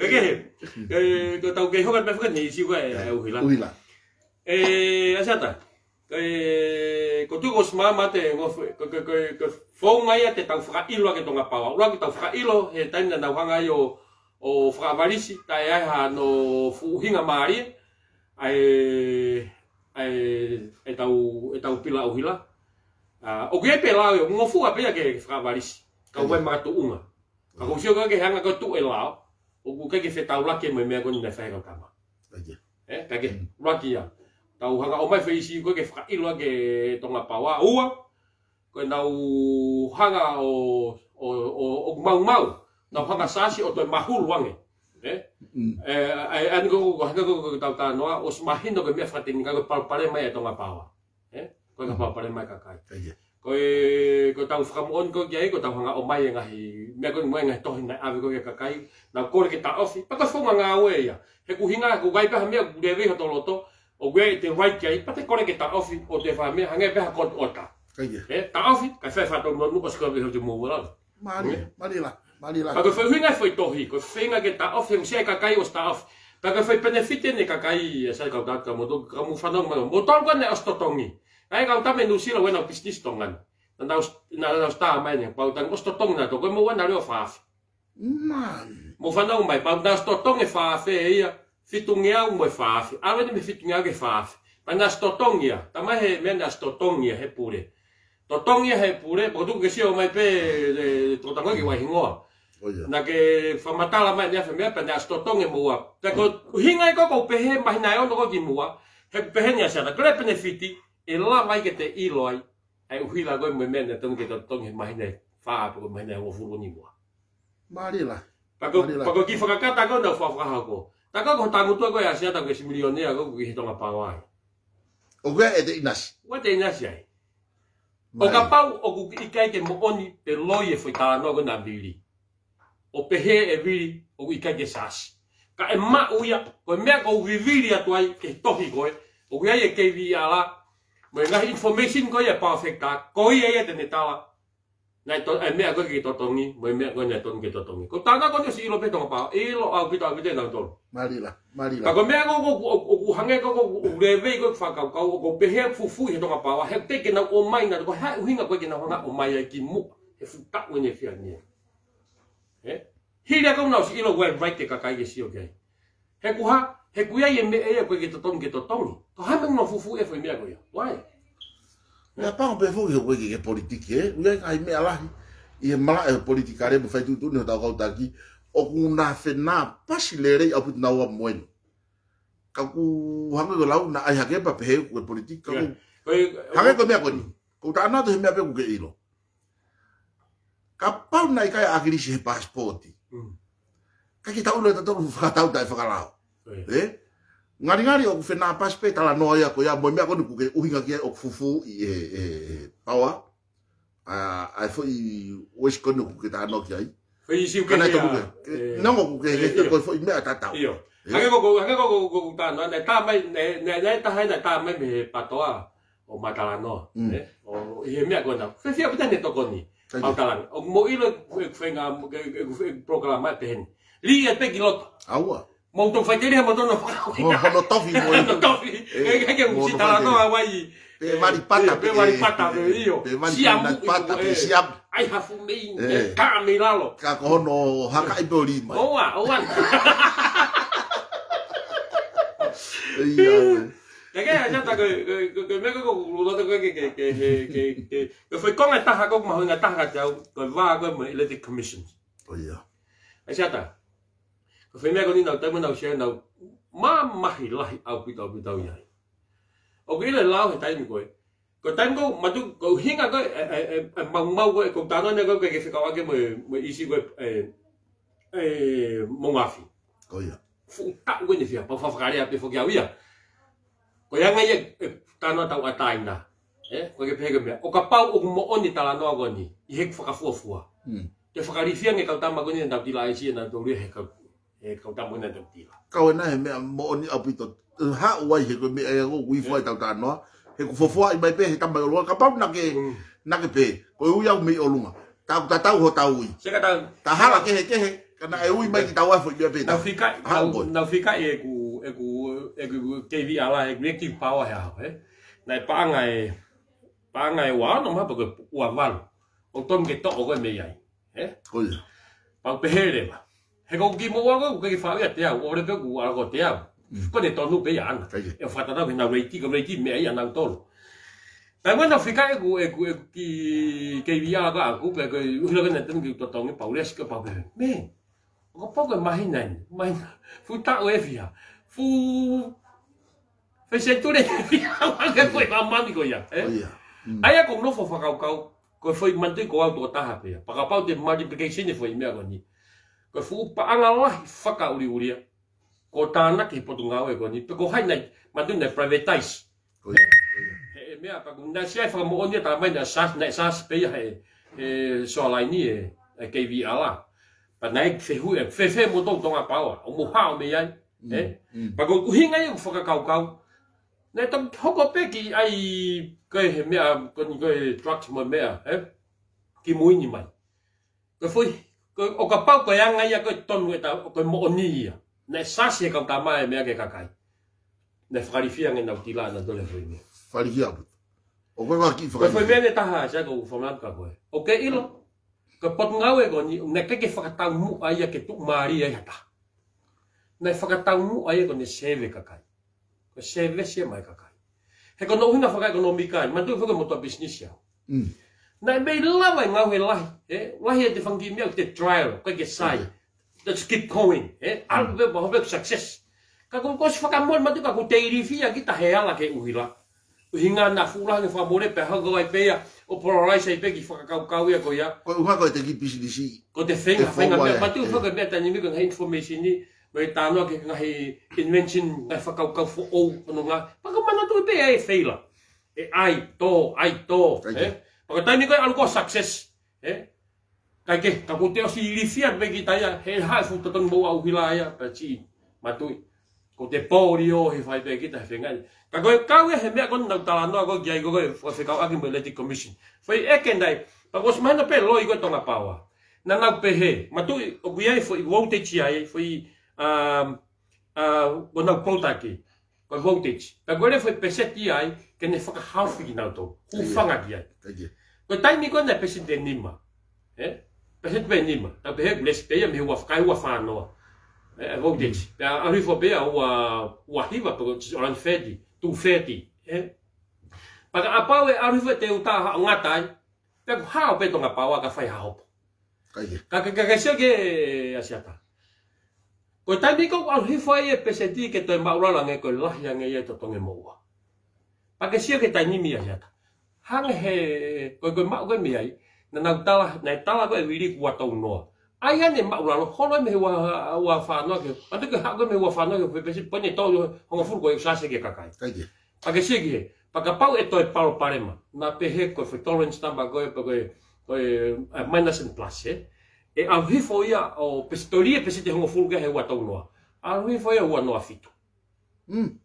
Cái cái cái tàu cái không cần phải phân thì siêu cái hủy lắm. Hủy lắm. Ê, sao ta? Cái ko tu ko smama te ngo ko ko ko ko fo mai te tau fra ilo ke tonga pa lo ke tau fra ilo he tai na nau hanga yo o fra valisi tai ai ha no fu hinga mari ai ai e tau e tau pila o hila o ke pe la yo ngo fu a pe ke fra valisi ka wai ma tu unga ka ko sio ka ke hanga ko tu e la o ku ke ke fe tau la ke me me ko ni na fa ka ma ta ke eh ta ke rakia tau hanga o mai feisi ko ke fra ilo ke tonga pawa ua ko na u hanga o o o o mau mau na hanga sasi o to mahul wange eh mm. eh an ko ko hanga ko tau ta noa os mahin no ke me fra tinga ko pal pare mai e tonga pawa eh ko na mm. pal pare mai ka kai ko ko tau fra mon ko ye ko tau hanga o mai nga hi me ko mo nga to hinga ave ko ke ka kai na ko ke ta ofi pa ko fu nga nga we ya he ku hinga ku gai pa me de ve ho to o gwe te wai kia i pate kore ke ta'ofi o te wha mea hangai peha kot o ta. Kaie. E, eh, ta'ofi, kai whae whato nua nuka skoa bihau te mōwala. Mani, eh? mani la, mani la. Kaka whae huinga whae tohi, kai whainga ke ta'ofi, hong sea kakai o sta'of. Kaka whae penefite ne kakai, e sai kau tata, mo tōku kamu whanau mano, mo tōru kane o stotongi. Kai kau tame nusila wena o pisnis tongan. Na nao na nao sta mai ne pau tang osto tong na to ko mo wan na ro faf man mo fa nao mai pau na osto tong e faf e ia fitungiau mo fafi awe ni fitungia ge fafi panas totongia tama he menas totongia he pure totongia he pure bodu ke sio mai pe totango e, ki wahingoa na ke famatala mai nia femea panas totonge mua ta ko hinga e ko ko pe he mai na ono mua he pe he nia sara kre pe ne fiti e la mai ke te iloi ai uhila go mo mena tong ke totonge mai na fa mai na wo ni mua Marila. Pago pago ki fakakata ko na fa fa ko. Taka ko tangu tua koe asia tako esi milione ako kuki hitonga pangwai. O kua e te inasi? O te inasi ai. O ka pau o kuki ikai ke mooni pe loye fwe tala nogo na vili. O pehe e vili o kuki ikai ke sasi. Ka e ma uia koe mea ko uvi vili atu ai ke tohi koe. O kuki ai e kei ya ala. Mo e information ko ya pao fekta. Koe e e tene tala. Koe e e này tôi em nai ton ai mea ko ki to tongi mo mea ko nai ton ki to tongi ko tanga ko si lo pe tong pa e lo đâu biết ta ki tôi, na đi là la đi là, ka ko mea ko ko ko hange ko ko le ve ko fa ka ko ko pe he fu phu he tong pa bảo, hết tết ki na o mai na ko ha hinga ko ki na hanga o mai ki mu he fu ta ko ni fia ni e hi le ko na si lo we right te ka ka ye si o ke he ku ha he ku ya ye me e ko ki to tongi ki to tongi ko ha me no fu phu e fo mea ko ya why Ia pāo pe fōki o wiki e politiki e. Ia ngai mea lahi. I e mala e politikare mo fai tūtūni o tau kautaki. O ku nā whenā pasi lerei au putu nau a moenu. Ka ku hanga ko lau na ai hake pa pehe ku e politiki. Ka ku hake ko mea koni. Ko ta anā to he mea pe ku ke ilo. Ka pau nai kai akirisi he passporti. Mm. Ka ki tau le tatoru whakatau tai whakarao. Eh? ngari ngari o fe na pas pe tala no ya ko ya bo me ko ni kuke u hinga ki o fufu e e e pawa a a fo i o is ko ni kuke ta no ki ai fe i si u ke na to kuke e, e. no mo kuke e to ko fo me ata ta io hange ko hange ko ko ta no ne ta mai ne ne ne ta hai na ta mai me pa toa o ma tala no mm. e o i me ko na fe si a puta ne to ko ni Pautalan. Mo ilo kwenga programa pehen. Lii e pe kilota. E Aua. một một một là cái cái cái gì? mautofaitelia matona hono tofi tofi ege musitala no awai pe maripata pe maripata pe io siam pata pe siam ai hafu cái ka cái lalo cái hono cái ibori cái oa cái Ya cái ya cái que cái me cái lo cái que cái que cái que cái foi cái a cái con cái unha cái que cái que cái le cái Oia. cái xa cái 佢飛咩嗰啲就對門就上就媽咪啦，後邊到邊到人。我幾嚟撈係睇唔過，個等個咪都個興啊個誒誒誒誒某某個共產黨呢個嘅嘅講話嘅咪咪意思個誒誒冇話事。可以啊。Phụ tặng cái gì bao phong cái đẹp phong giáo vậy có yang ngay ta nó tàu ở tai na eh có cái phê cái mẹ ô cà pao ô mo on đi tala nó gần đi hek phong cà phu phu à cái phong cái riêng cái tàu tam mà gần đi tàu đi lại chi na tàu đi hek tâm mẹ, này e kau tamu na tau tila. Kau e nae mea mo oni apito. Ha uai he koe mea e cái wifi tau cái He cái fofoa i mai pe he tambai olunga. Ka pau nake, nake pe. Koe ui cái mei olunga. Tau ta cái ho cái ui. cái tau. Ta hala cái kehe. Kana e ui mai ki tau cái i mea pe. cái cái nau cái e cái e cái e ku cái ala, e ku reactive power hea hau. Nai pānga e, pānga e wā no mapa koe ua walu. O cái ke cái koe mei ai. Eh? Koe. Pau pehere ma he ko ki mo wa ko ki fa ya te o re ko wa ko te ko de tonu pe ya na e fa ta na na re ti ko re ti me ya na e e e to Tại mới nó phải cái của của cái cái vía cái ác của cái cái nó cái này tên cái tao cái bảo lesca bảo bề mẹ có bao cái mai này mai phụ ta ở phía phụ phải xem tôi đây cái quậy mà mà đi coi à ai cũng nó phải phải cầu cầu coi phải mình tới cầu tao ta hả bây giờ bao cái multiplication này phải mẹ còn gì ko fu pa anga wa faka uri uri ko tana ki potunga we ko ni ko hai nai mandu na privatize ko ya he me apa ko na sia fa mo onya ta mai na sas na sas pe he e so lai ni e ke vi ala pa nai fe hu e fe fe mo tong tong a pa o mo ha o me ya e pa ko ku hinga yo faka kau kau na tam hoko pe ki ai ko he me ko ni ko truck mo me e ki mo ni mai ko foi o ka pau ko yanga ia ko tonu eta ko mo oni ia na sasi ka e ka mai e me ke kakai na farifia ngi na utila na dole foi ni farifia o ko wa ki farifia foi mene ta ha ja ko fo mak ka ko o ke ilo ka pot ngau e ko ni na ke ke fa ka tau mu ia ke tu mari ia e ta na fa ka tau mu ia ko ni seve kakai ko seve se mai kakai he ko no hina fa ka ko no mikai ma tu fo ko mo to business ia mm Nā me lawa i ngau he lahi. Eh? Wahi e te whangi mea te trial, koe ke sai. Mm. Let's keep going. Eh? Alu pe pahope success. Ka kou kosi whakamon matu ka kou te irifi a ki ta he ala ke uhila. Uhinga nā fula ke whamore pe hago ai pea o polarise ai pe ki whakakau kau ia koe ia. Koe uha koe te ki PCDC. Ko te whenga, whenga mea. Matu uha koe mea tani mika ngai information ni. Mai tānoa ke ngahi invention ngai whakaukau fo'o. Paka mana tu e pe ai e whaila. E ai, tō, ai, tō. Eh? kita ni kan alu ko success. Eh? Kai ke ka si lifiat be kita ya he ha fu bawa bo au matui. Ko te pori o he fai be kita fe ngai. Ka ko ka we he me kon na tala no ko gai ko ko fe ka commission. Foi e ken dai. Pa ko smana pe loi ko tonga pawa. Nang na pe he matui aku ya foi vote chi ai foi um uh, ona pota ki ko voltage. kau foi PCTI que ne faka half ki na to. Ku fanga ki ai. Ko tai mi ko na pesi de nima. E? Pesi de nima. Ta be hek lesi pe ya me wa fa wa fa no. E wo de. Ya a rifo be a wa wa hiva pe o ran fedi. Tu fedi. E? Pa ka apa we a rifo te uta ha nga tai. Pe ko ha o pe to nga pa wa ka fa ha o. Ka ye. Ka ka ka se ke eh, asia ta. Ko tai mi ko a rifo e pesi de ke to ma ura e la nge ko la ya nge ye to to nge mo wa. Pa ke se ke tai ni mi asia ta hang he ko ko ma ko mi ai na na tala na tala ko wi ri ku ato no ai ya ne ma ura no ho no me wa wa fa no ke ato ke ha ko me wa fa no ke pe pe pe ne to ho ngo fur ko sa se ke ka kai kai ke pa ke se ke pa ka pau e to e pa pare ma na pe he ko fe tolerance ta ba ko e pe ko e minus and plus e e a vi fo ya o pe storie pe se te ho ngo fur ke he wa to no a vi fo ya wa no a fitu mm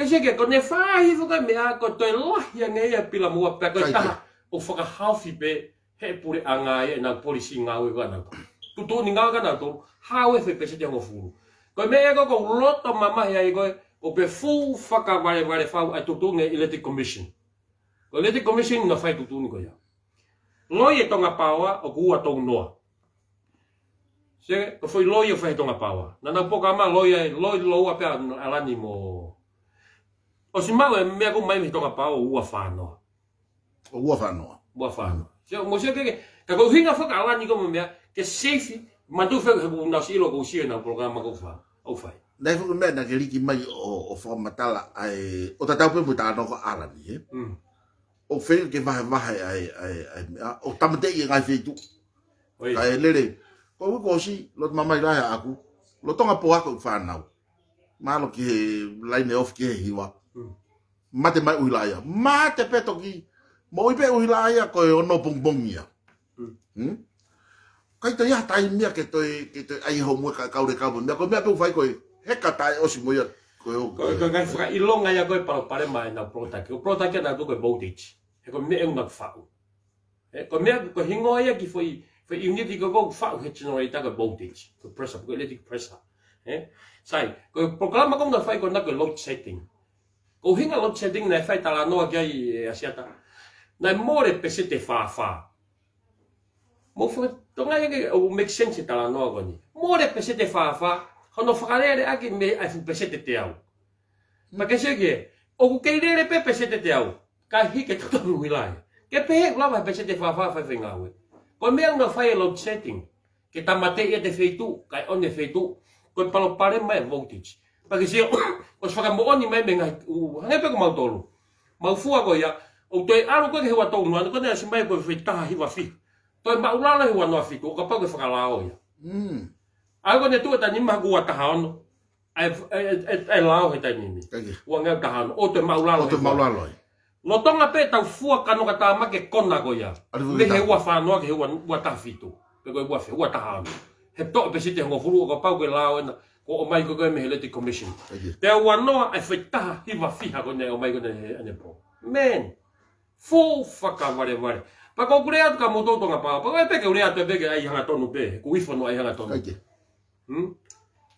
Ke se ke kone whaahi whuka mea ko toi lahi a ngei a pila mua pe ko taha o whakahawhi pe he pure a ngai e nang polisi ngāwe wa nato. Ku tō ni ngāka nato, hawe whi pe se te ngofuru. Ko me e koko loto mamahi a iko e o pe fuu whaka ware ware whau a tutu ngei Electric Commission. Ko Electric Commission na whai tutu ni ko ia. Ngoi e tonga pāua o kua tōng noa. Se, ko foi loia e whai tonga pāua. Nā nā pōka ama loia e loia loua pe a alani mo 我先媽話咩個妹咪當阿爸喎，我煩咯，我煩咯，我煩咯，即係冇識佢嘅，佢個錢我唔夠攞，你講唔咩？佢死死，咪都發佢部撚死落公司嗱，佢講乜佢煩，我煩。你發咩？你啲咁我我放唔得啦，誒，我得打邊部打到個阿蘭嘅，嗯，我發嘅話話係誒誒誒咩啊？我打唔得嘅，我發都，誒你哋，我發公司，老妈媽都係阿古，老東阿婆阿古煩鬧，咪話佢嚟內外嘅氣話。mate mai uila ia mate peto ki mo ipe uila ia ko o no bong bong ia hm kai to ia tai mia ke to ke to ai ho mo ka ka ure ka bo me ko me pe fai ko he ka tai o si mo ia ko o ko ka ka fra i long ia ko pa pare mai na prota ke prota ke na ko voltage he ko me e un fa u e ko me ko hingo ia ki foi fe i ni di ko go fa u he chino ita ko voltage ko pressa ko electric pressa e sai ko programa ko na fai ko na ko load setting Ko hinga lot se ding nei whaitala noa kia asiata. Nei more pese fa fa. Mo whu tonga hege o make sense tala noa goni. More fa. te whawha. fakare whakarere aki me ai fu pese te te au. Ma kese ke, o ku keirere pe pese te te au. Ka hike wilai. Ke pehe lava fa fa whawha whawhinga ue. Ko mea una whae load setting. Ke tamate ia te wheitu, kai one feitu. Ko palo pare mai voltage. Pake se (coughs) o se whaka mooni mai me ngai u hange peko mau tolu. Mau fua koe ia, o toi aru koe ke hewa tau nua, nukone a se mai koe whi taha hiwa fiku. Toi maulala hewa nua fiku, o ka pake whakalao ia. Hmm. Ai koe ne tue ta nima kua taha ono, e lao he tai nimi. Ua ngeo taha ono, o toi maulala hewa. O toi maulala hewa. No tonga pe tau fua kanoka tā make kona koe ia. Me he ua whanoa ke he ua taha fitu. Pe koe ua whi, ua taha ono. He toa pe si te hongo furu o ka pau koe lao ena. ko o mai ko ko me hele commission te wa no afecta hi wa fiha ko ne o mai ko ne ane po men fo faka ware ware pa ko kure ka moto tonga pa pa pe ke ure atu pe ke ai hanga tonu pe ku ifo no ai hanga tonu hm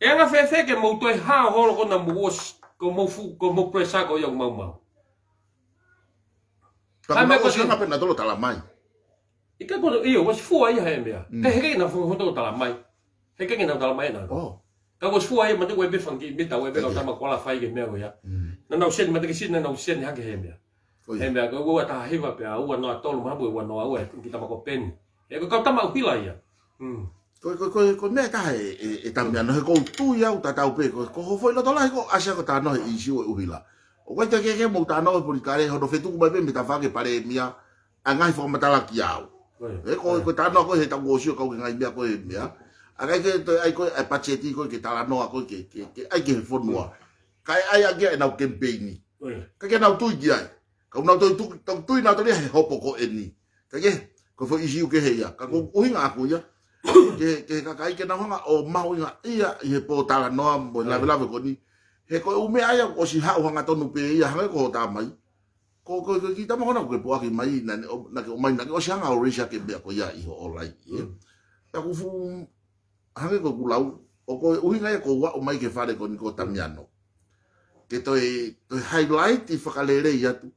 e nga fe fe ke moto e ha holo ko na mo ko mo fu ko mo presa ko yo mau mau pa me ko si na pe na tolo tala mai i ka ko io was fu ai ha me pe mm. he ke na fu ho tolo tala mai he ke na tala mai na oh mà ka go sua e mate webe fangi me ta webe ka ma kwala cái ge me go ya mm. na na usen cái ke sin na na usen ha cái he me oh, he me cái go ta he va pe a u na tol ma bo wa no a cái ki ta ma ko pen cái cái ka ta ma u pila ya cái cái cái cái me ka e e, e ta me no ko tu ya u ta ta u cái cái ko foi lo tola cái asia cái ta no i si e u hila o cái cái cái mo ta no por cái re ho do fetu ma be me ta fa cái pare mia anga fo ma ta la ki cái cái cái ko ta no cái he ta go sio cái ngai mia cái he mia a kai ke to ai ko ai pacheti ko ke tala no ko ke ke ke ai ke fo no ka ai ai ke na o campaign ni ka ke na o tui ai ka na o tui to tui na to ni ho po ko en ni ka ke ko fo isi u ke heia ka ko u hinga ko ya ke ke ka kai ke na ho o ma ho hinga ia i he po tala no mo la vela ko ni he ko u me ai ko si ha o hanga to no pe ia ha ko ta mai ko ko ko ki ta mo na ko po ki mai na na ke o mai na ke o si hanga o risha ke be ko ya i ho o lai ya mm. ku fu hange ko kulau, o ko uhinga e ko wa o mai ke fare ko ni ko tamiano. Ke toi, toi highlight i whakalere i atu,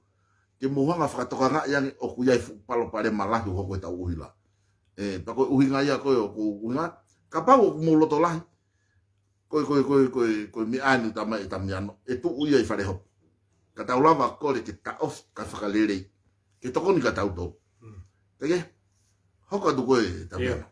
ke muhanga whakatoka ngā iangi o kuyai palo pare malahi o koe tau uhila. E, pa koe uhinga i a koe o koe uhinga, ka pau o kumu loto lahi, koe koe koe koe koe mi ani tamai i e tamiano, e tu ui ai whare hopu. Ka tau lava kore ke ta of ka whakalere i, ke toko ni ka tau tau. Mm. Tege, hoka tu koe tamiano. Yeah.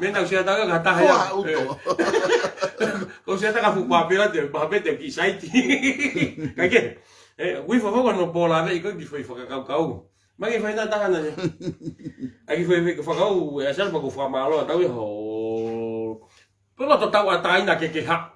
맨날 고시하다가 갔다 하야. 고시하다가 후바비한테 바베테 기 사이티. 가게. 에 위포 포고 no bola ve ko foi foka kau kau. Magi foi na tahana ne. Aki foi ve foka kau e asal pa ko fa malo tau ho. Pelo to tau atai na ke ke ha.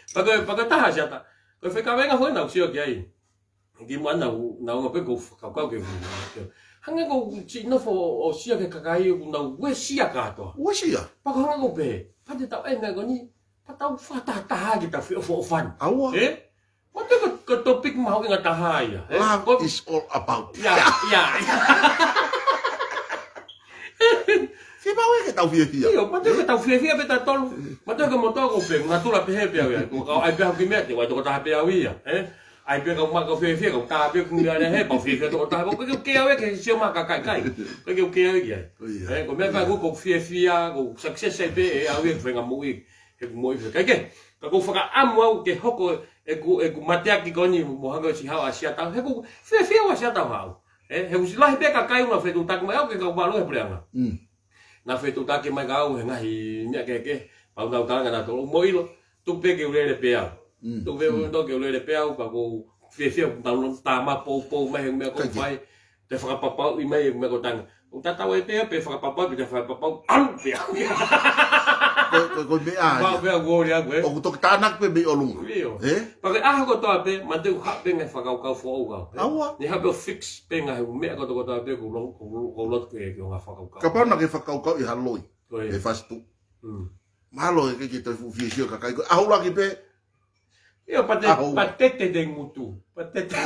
Pag, pag tá rajada. Eu falei, c a l e a aí, foi não, tio, aí. Gimwa na na o pego kakau ke. Hanga go chi no fo o sia ke k a k a u na u e sia ka to. u e sia. Pa hanga go be. Pa de tau enga go ni. Pa tau fa ta ta ha kita fo fo fan. Awa. Eh? What the ke topik mau e n g a t ta ha ya. Love is all about. Ya, ya. mau ke tau fia fia. Iyo, mate ke tau fia fia pe tatolu. Mate ke moto ko pe ngatula pe he pe ya. Ko ka ai pe ha kimet wa to ta pe awi ya. Eh. Ai pe ka ma ka fia fia ka ta pe ku ya he pa fia fia to ta ko ke ke awe ke se ma ka kai kai. Ko ke ke awe ya. Eh, ko me pa ku ko fia fia ko success ai pe awe ke venga mu ik. He ku mo i. Kai ke. Ka ko fa amu au ke hoko e ku e ku mate ki koni mo ha ko si ha asia ta. He ku fia fia wa sia ta wa. Eh, he ku si lahi pe ka kai una fe ta ko ma au ke ka ba lo he pre Mm. nga fe tu taki mai gau nga hi nya ke mm, mm. ke pa nga ta nga to mo ilo tu pe ke ulere pe a tu ve un to ke ulere pe a pa ko fe fe ta lo ta ma po po me he me ko mai e te fra pa pa i me me ko tang u ta ta we pe pe fra pa pa te fra pa pa an pe a ko ko be a ba be go ya be o to tanak pe be o lunga e pa ke a ko ta pe man te ha pe me fa ka ka fo ga ni ha be fix pe nga hu me ko to ta pe ko lo ko lo ke ke nga fa ka ka pa na ke fa ka ka i ha loi e fa stu malo ke ke te fu fi ka ka a hu la ke pe Ia patete patete de mutu patete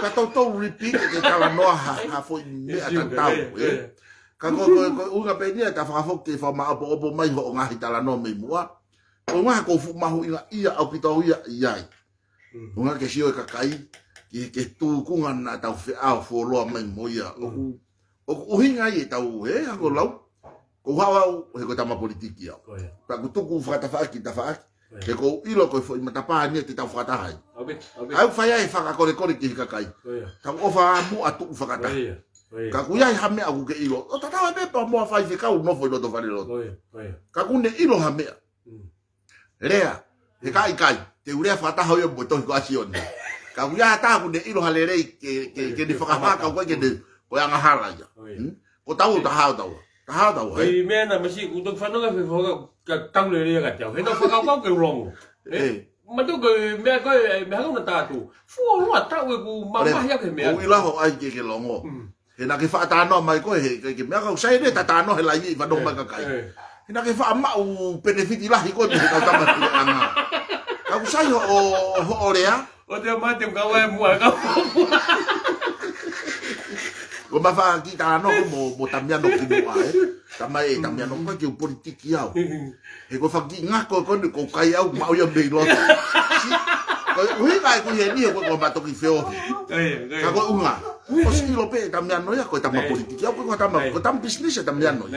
ka tau tau repeat ke kala noa ha ha fo me atatau e ka ko ko ko u pe ni ka fa hok te fa ma opo opo mai ho nga hitala no me mua ko nga ko fu ma ho ia ia au mhm. pita ia ia nga ke si o e ka kai ki ke tu ku nga na ta fe a fo lo mai mo ia o o hi nga ye ta u e ha ko lau ko ha wa he ko ta ma politiki ia ta ku tu ku fa ta fa ki ta fa ke ko ilo ko fo ma ta pa ni ta fa ta hai au fa ia fa ka ko le ko ki ka kai ta o fa mu atu tu fa ka ta ka ku yai hame aku ke ilo o tata wa pepa mo afai fi ka uno foi loto vale loto ka ku ne ilo hame rea e kai kai te ure fata ha yo botoi ko asion ka ku yai ta ku ne ilo hale rei ke ke ke ni faka ha ka ku ke de ko yang hala ja hmm? ko tau ta ha tau ta ha eh. tau e me na me si ku to fa no ka fi foka ka tang le rei ka tau he no faka ka ke rongo e Ma tu me ko me ha una tatu. Fu ro ta we ku ma ma ya ke me. Ku ila ho ai ke ke longo. Mm. he na ke wha no mai koe he ke mea kau sai ne ta tāno ừ, ừ. he lai i wano mai kakai he na ke wha ama u benefiti lahi koe me he kau tamati le anga kau sai ho o ho o rea o te mate kau e mua kau mua Ko ma fa ki ta no mo mo tamia no ki mo ai. Tama e tamia no ko ki politiki au. E ko fa ki nga ko ko ko kai au mau ya be lo. Ui kai ku ye ni ku ko ba toki feo. Ka ko unga. Ko si lo pe ta mian noya ko ta ma politiki. Ko ko ta ma ko ta business ta mian noya.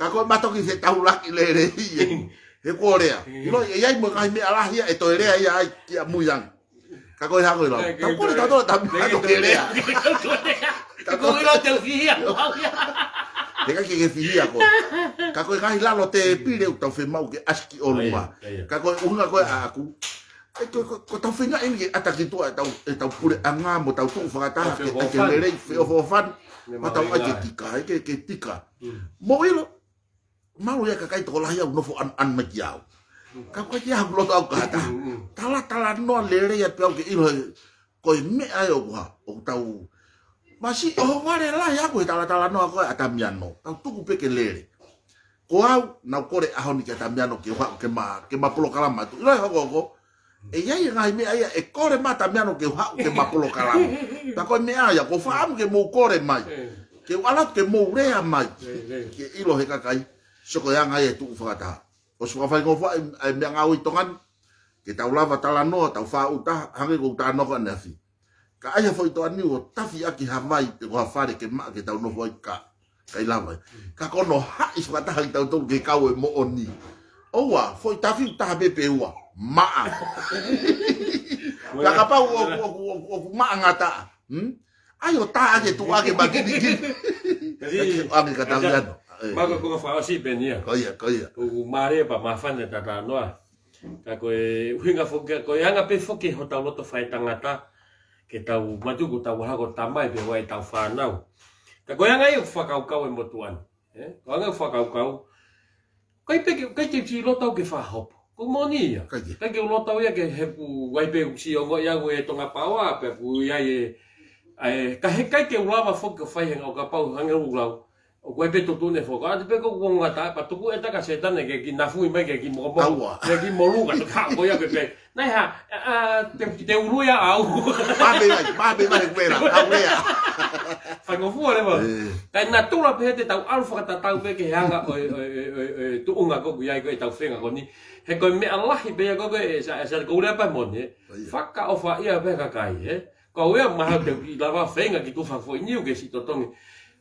Ka ko ba toki fe ta u laki E ko re. Lo e mo kai me ala e to re ai ai ki mu yang. Ka ko ha ko lo. Ta ko ta to ta ma to ke re. Ka ko e lo te fi Te ka ke fe mau ke aski o lo ma. Ka ko e aku. ai tu ko tau finga ini ata ki tu tau tau pure anga mo tau tu fa ta ke ke lele fe o fan ma tau ai tika ai ke ke tika mo ilo mau ya kakai to ya no fo an an ma kiao ka ko ya lo tau ka ta tala tala no lele ya pe ke ilo ko me ai o wa o tau masi o ware la ya ko tala tala no ko atamiano tau tu ku pe ke lele ko au na kore ahoni ke atamiano ke wa ke ma ke ma polo kala ma tu ilo ko ko e ia ia e ngai mea ia e kore mata mea no ke uhau ke mapolo karamu. (laughs) Ta koe mea ia ko whaamu ke mou kore mai, eh. ke uanatu ke mou rea mai, eh, eh. ke ilo he kakai, soko ia e ngai e tuku whakata. O suka whai kofa e mea ngau i tongan, ke tau lava tala noa, tau wha uta, hangi kou tā noka ne afi. Ka aia fwoi toa niu o tafi aki hawai, te koha whare ke maa ke tau noho ai ka, ka ilawa. Ka kono hai whakata hangi tau tolu ke kau e mo o ni. Oua, fwoi tafi uta hape pe ua. Ha, maa kaka pa o o o maa ngata hmm ayo ta ake tu ake ba ki ki ki ake kata ngata eh. mako ko fa o si benia koia koia o mare pa ma fa ne ta ta noa ta ko e winga fo ke ko yanga pe fo ke hota loto fa ta ngata ke ta u ma tu ko ta wa ko ta mai pe wa ta fa nau ta ko yanga yo fa ka u ka o motuan eh ko yanga fa ka u ka u kai pe ke kai ke ki loto ke fa hopa Good morning. Thank you. Thank you. Thank you. Thank you. Thank you. Thank you. Thank you. Thank you. Thank you. Thank you. Thank you. Thank you. Thank you. Thank you. Thank you. Thank you wepe to tune foga de pe ko ta pa tuku eta ka seta ne ke ki na fu ke ki mo mo ne ki mo ka ka ko ya pe pe na ha a te uru ya au ma be mai ma be mai ku era ha wea fa ka na tu la pe te tau alfa ka ta pe ke hanga o tu unga ko ya ko tau fenga ko ni he ko me allah be ya ko e sa e sa ko le pa mo ni fa ofa ia pe kai he eh. ko ya ma ha te la va fenga ki tu fa fo ni ke si to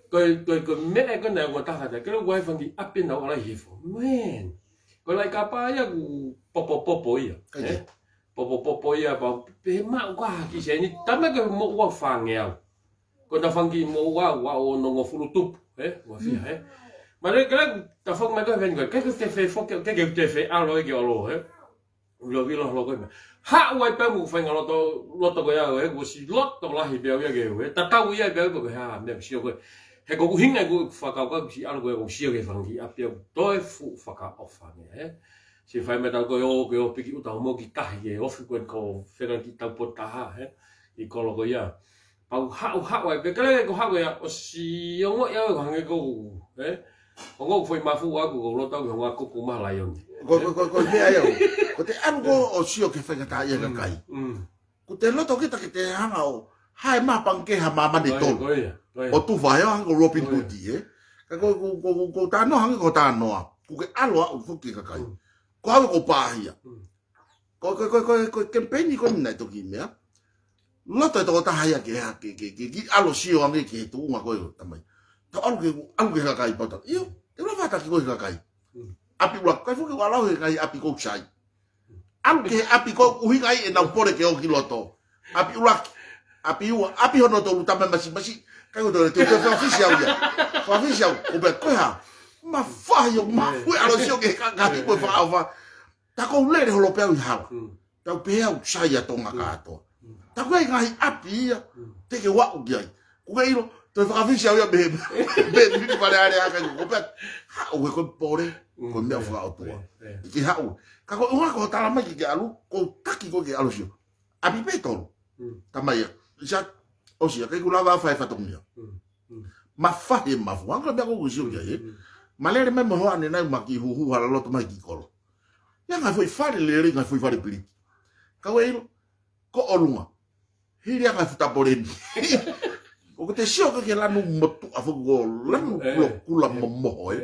佢佢佢咩咧？佢內我打下就，佢都歪分啲一邊扭我嚟協防，man，佢嚟夾巴一股波波波波呀，波波波波呀，波俾乜哇？以前你點解佢冇我飯嘅？佢打分啲冇我我我弄我葫蘆篤，誒我知係，咪你佢咧打分咪佢變佢，佢佢飛飛佢佢佢飛阿羅嘅阿羅係。lo vi lo lo ko me ha wai pe mu fa ngalo to lo to ko ya we ko si lo to la hi pe ya ge we ta ta wi ya pe ko ha me si ko hình này có he ko ku hinga cái faka ka si alu ko si ke fangi apia toi fu faka ofange he si fai me cái ko yo ko piki cái cái ki ta ye ofi ko ko cái ki ta pota ha he i ko lo ya pau ha cái cái be kale ko ha ya o si yo mo ya ko cái ko he ko ko foi ma fu wa ko lo ta ko wa ko ku ma la yo ko ko ko me ayo ko te an ko o si ke cái ka cái cái ka cái cái te lo to ki cái ki cái hanga o hai ma pang cái ha ma ma ni to o tu vai o hanga Robin Hood e ka ko ko ko ko ta no hanga ko ta no a ku ke alo a ku ke ka kai mm. ko hanga ko pa hia mm. ko ko ko ko ko kempeni ko ni nai toki me a no e to to ta haya ke ha ke ke ke alo si o hanga ke tu ma ko yo tamai to alo ke alo ke ka kai pa ta io te ro fata ki ko ka kai mm. api ura kai fu ke wala ke kai api ko chai alo ke api ko uhi kai e na pore ke o ki loto api ura api ua api ho no to lutama masi masi kai ko dole tu fa fi xiao ya fa fi xiao ko be ko ha ma fa yo ma ko a lo xio ke ka ka ko fa fa ta ko le de lo pe un ha ta pe ha u sha ya to ma ka to ta ko ai ai api ya te ke wa u ya ko ai lo to fa fi xiao ya be be ni pa le are a ka ko pe ha u ko pore ko me fa o to ki ha u ka ko u ko ta la ma ki ga lu ko ta ki ko ke a lo xio a pe to ta ma ya ja o sia kai kula va fa fa tong dia ma fa he ma fo angra ba go go sio dia e ma le me mo ane na ma ki hu hu hala lo to ma ki kolo ya ma foi fa le le na foi fa le pri ka we ko olunga hi dia ka fa tabore ni (laughs) o ko te sio ke la no mo tu a fo go la no kula mo mo e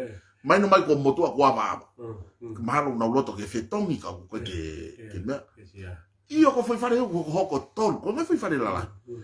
mai no mai ko mo tu a kwa ma mm, mm. ma lo na lo to ke fe tong ni ka eh, eh, ko ke ke ma ia ko foi fa le ko ko tolo ko foi fa le la la mm,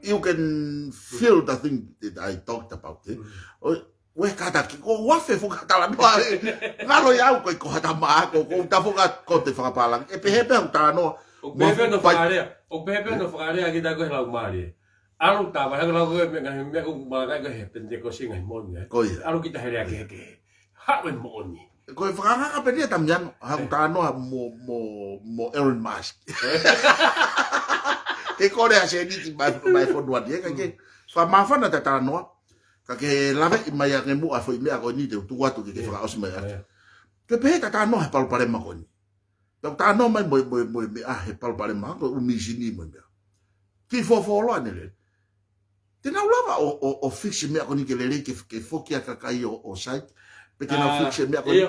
you can feel the thing that I talked about. Eh? Mm. We kata ki ko wa fe fuka tala no na lo ya ko ko hata ma ko ko ta fuka ko te fuka palang e pehe pe uta no o eh? mo mo mo Elon Musk (laughs) e kore a shedi ti ba ba fo do dia ka ke so ma fa na ta no ka ke la ve ma ya ngemu a fo me a koni de tu watu ke fa os ma ya ke pe ta ta no pa pa le ma koni ta ta no ma mo mo mo me a he pa pa le ma ko u mi jini mo ya ki fo fo lo ne le te na lava o o o fixe me a koni ke le ke ke fo ki a ka kai o o sai pe te na fixe me a koni e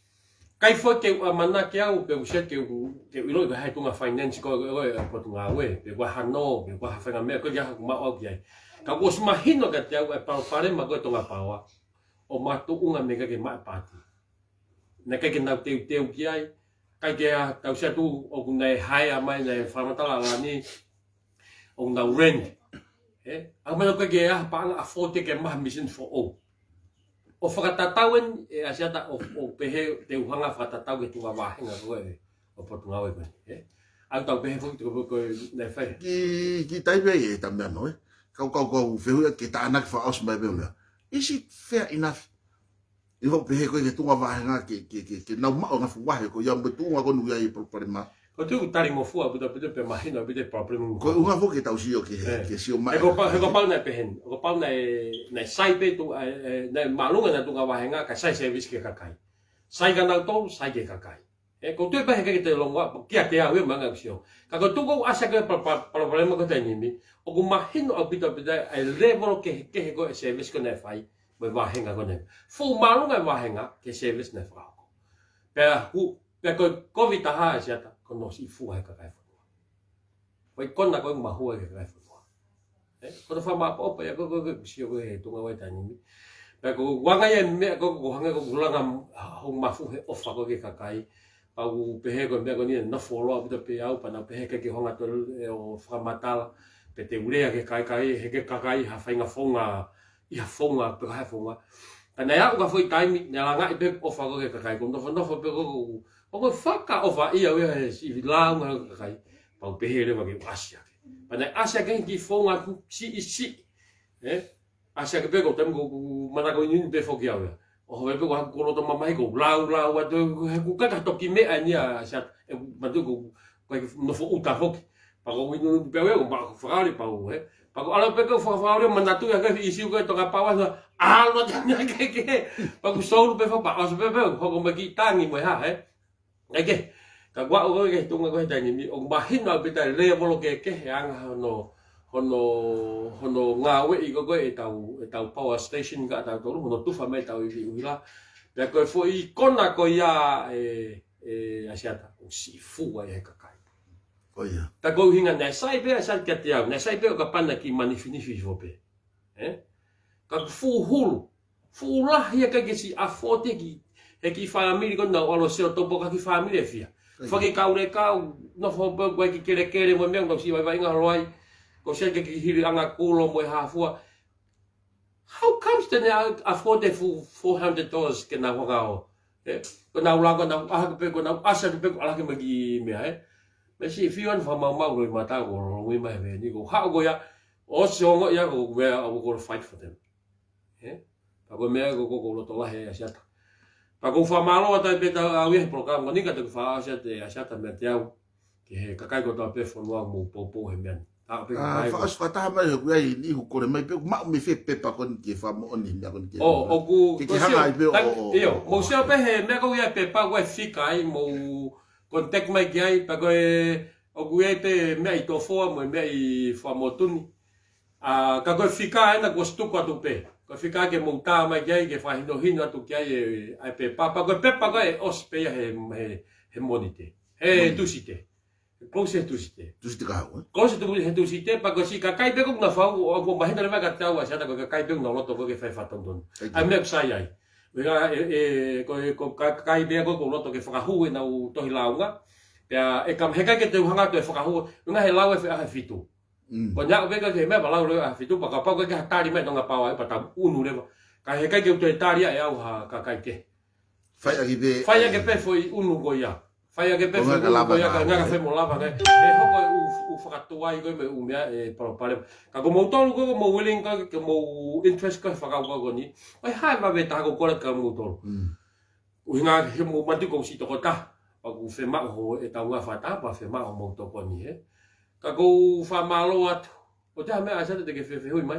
kai foi ke a mana ke au ke u shake u ke u loi ga tunga finance ko ko ko tunga we te wa hano ke wa fa me ko ya ma o ki ka ko sma hino ka te au e pa pare ma ko tunga pa wa o ma to unga me ke ma pa ti na ke na te te u ki ai kai ke a ka u shatu o ku nei hai a mai nei fa mata la la ni o na rent eh a ma ko ke a pa a fo te ke ma mission for all o whakatatau en e asiata o, o pehe te uhanga whakatatau tunga wāhinga rua e o potu ngawe koe. Eh? Au tau pehe fuk te kuhu koe nei whai. Ki, ki taiwe e tam mea noe. Kau kau kua u whehua ke ta anaki wha aus mai beo mea. Is it fair enough? Iho pehe koe ke tunga wāhinga ke, ke, ke, ke nau mao ngafu wahe koe ia tunga konu ia i propare maa. O tu tari mo fu abu tapi pe mahi no bide problem. Ko u ha fu ke tau sio ke ke sio mai. Ko pa ko pa na pe hen. Ko pa na na sai pe tu na malunga na tu ngawa henga ka sai service ke kakai. Sai ga na to sai ke kakai. E ko tu pe ke te longwa ke ke a we manga sio. Ka ko tu ko asa ke problem ko te ni mi. O ku mahi no abu tapi da ai level ke ke ko service ko na fai. Ko wa henga ko na. Fu malunga wa henga ke service na fa. Pe ku pe ko covid ha asiata ko no si fu e ka kai fu wai kon na ko ma hu ka kai fu e ko fa ma po pa ya ko ko si ko he tu ma wai ta ni pa ko wa ga ya me ko ko ha ko gula ga he of ka ko ka kai pa u pe he ko me na fo lo bu pe ya pa na pe he ke ho ma e, o fa ma ta pe te ure ya ke kai kai he ke ka kai ha fa nga fo nga i ha fo nga pe ha fo Nei aku ka fwoi taimi, nei langa i pe ofa koke kakai, kum tofa nofa pe koko o ko faka o va ia we he si la nga kai pa o pehere wa ki asia pa na asia ken ki fo nga ku si si e asia ke pego tem ko mata ko ni pe fo ki ia e o ho pe ko ko no to mamai ko la la wa to he ku ka to ki me ania e asia e ma to ko ko no fo uta fo ki pa ko ni pe we ko ma fraali pa o he Pako ala peko fa fa ore manda tu ya ke isi ke to kapawa so alo tanya ke ke pako solo pe fa pa aso pe pe ko ko ma ki tangi mo ha he eh? Eke, ka kwa uwe ke tunga kwa hita ngimi, o mahino a pita lea volo ke ke, he anga hono, hono, hono ngawe i koko e tau, e tau power station ka tau tolu, hono tufa me tau i vi uila, pia koe fo i kona ko ia, e, e, asiata, o si fuwa e ka kai. Ta kou hinga, nai sai pe a sa kia te au, nai sai pe o ka pana ki manifinifi i vope. Eh? Ka fuhulu, fuhulahi a kakesi a fote ki e ki whaamiri kona o alo seo tō poka ki whaamiri e fia. Whake kau re kau, noho bau kua ki kere kere mo mea, kong si mai vainga roai, kong si ake ki hiri anga kolo mo e hafua. How comes te nea afote fu 400 dollars ke nga wanga o? Eh, ko nga ula kona aha ke peko, asa ke peko ala ke me ki mea e. Me si fi wan wha mau mau kore mata o ro ngui mai mea, ni ko hao ko ya, o se hongo ya ko mea, o ko fight for them. Eh, Ako mea ko ko ko lo tola hea siata. Pa ko fa malo ata pe ta a wi program ko nika te fa asha te asha ta mete au ke he ka kai ko ta pe folo mo popo he men. Ta pe ka fa as fa ta ma ko ai ni ku kore mai pe ma mi fe pe pa ko ni ke fa mo oni ni ko ni ke. O o ku ke ke ha ai pe o. Yo e mo se pe he me ko ia pe pa ko fi kai mo kon tek mai ki ai pa ko e o ku ai pe me ai to fo mo me i fa mo tu ni. A ka ko fi kai na ko stu ko tu pe. Ko fika ke mon ka ma ye ke fa hino hino to ke ye ai pe pa pa ko pe pa ko e os pe ya he he he monite. E tu site. Ko se tu site. Tu site ka ho. Eh? Ko se tu he tu site pa ko si ka kai pe ko na fa o ko ma hinare ma ka ta wa sa ta ko ka kai pe no lo to ko ke fa fa ton ton. Ai me sa ya. Ve ga e ko ko ka kai pe ko ko lo to ke fa ka hu na u to hi la u ga. Ya e kam he ka ke te u hanga to e fa ka hu. Nga he la u e fa fitu. Banyak ke ke me balau le ah fitu baka pau ke tari hatari me tonga pau ai unu le. Ka he kai ke utoi tari ai au ha ka ke. Fai a gibe. Fai a ke pe unu goia. Fai a ke pe foi unu goia ka nga fe molava ne. E hoko u u fakatua i go me u e palo pale. Ka ko mo tolu mo willing ka ke mo interest ka faka ko ni. Ai ha ma be ta ko ko ka mo tolu. U nga he mo mati ko si to ko ta. ma ho e tawa fata pa fe ma ho mo he. Ka kou whamalo atu. O te hamea asana te ke whewhe hui mai.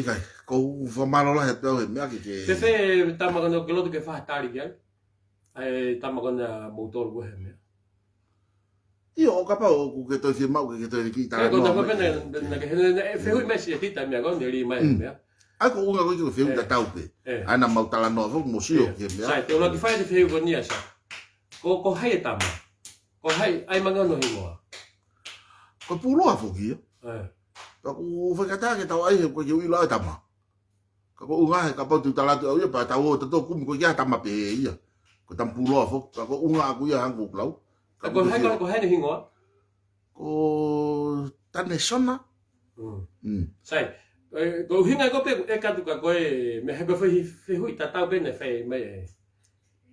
Ikai, kou whamalo lahe te ohe mea ki ke... Te whe tamakana o ke loto ke whahatari ki ai. Ai motor moutoru kohe mea. Ia, o kapa o ku ke toi whia mau ke ke toi ki tāra noa. Kau tāpa pēnei, whehui mesi e tita mea, kau neri mai mm. mea. Ai ko unga koe ki ko whiu eh. ta taupe. Eh. Ana mau tala noa, whok mo sio eh. ke mea. Sai, te ola ki whae te whiu ko nia sa. Ko hai e tama. Ko hai, ai manga no hingoa ko pulo afu ki ka ko fa kata ke tau ai ko ki ila tama ka ko unga ka pa tu tala tu ia tao tau to to kum ko ya tama pe ia ko tam pulo afu ka ko unga ku ia hang ku lau ka ko hai ka ko hai ni hingo ko tane sona mm sai cái hinga ko pe e cái tu ka ko me ha ko fe fe hui ta tau pe ne fe me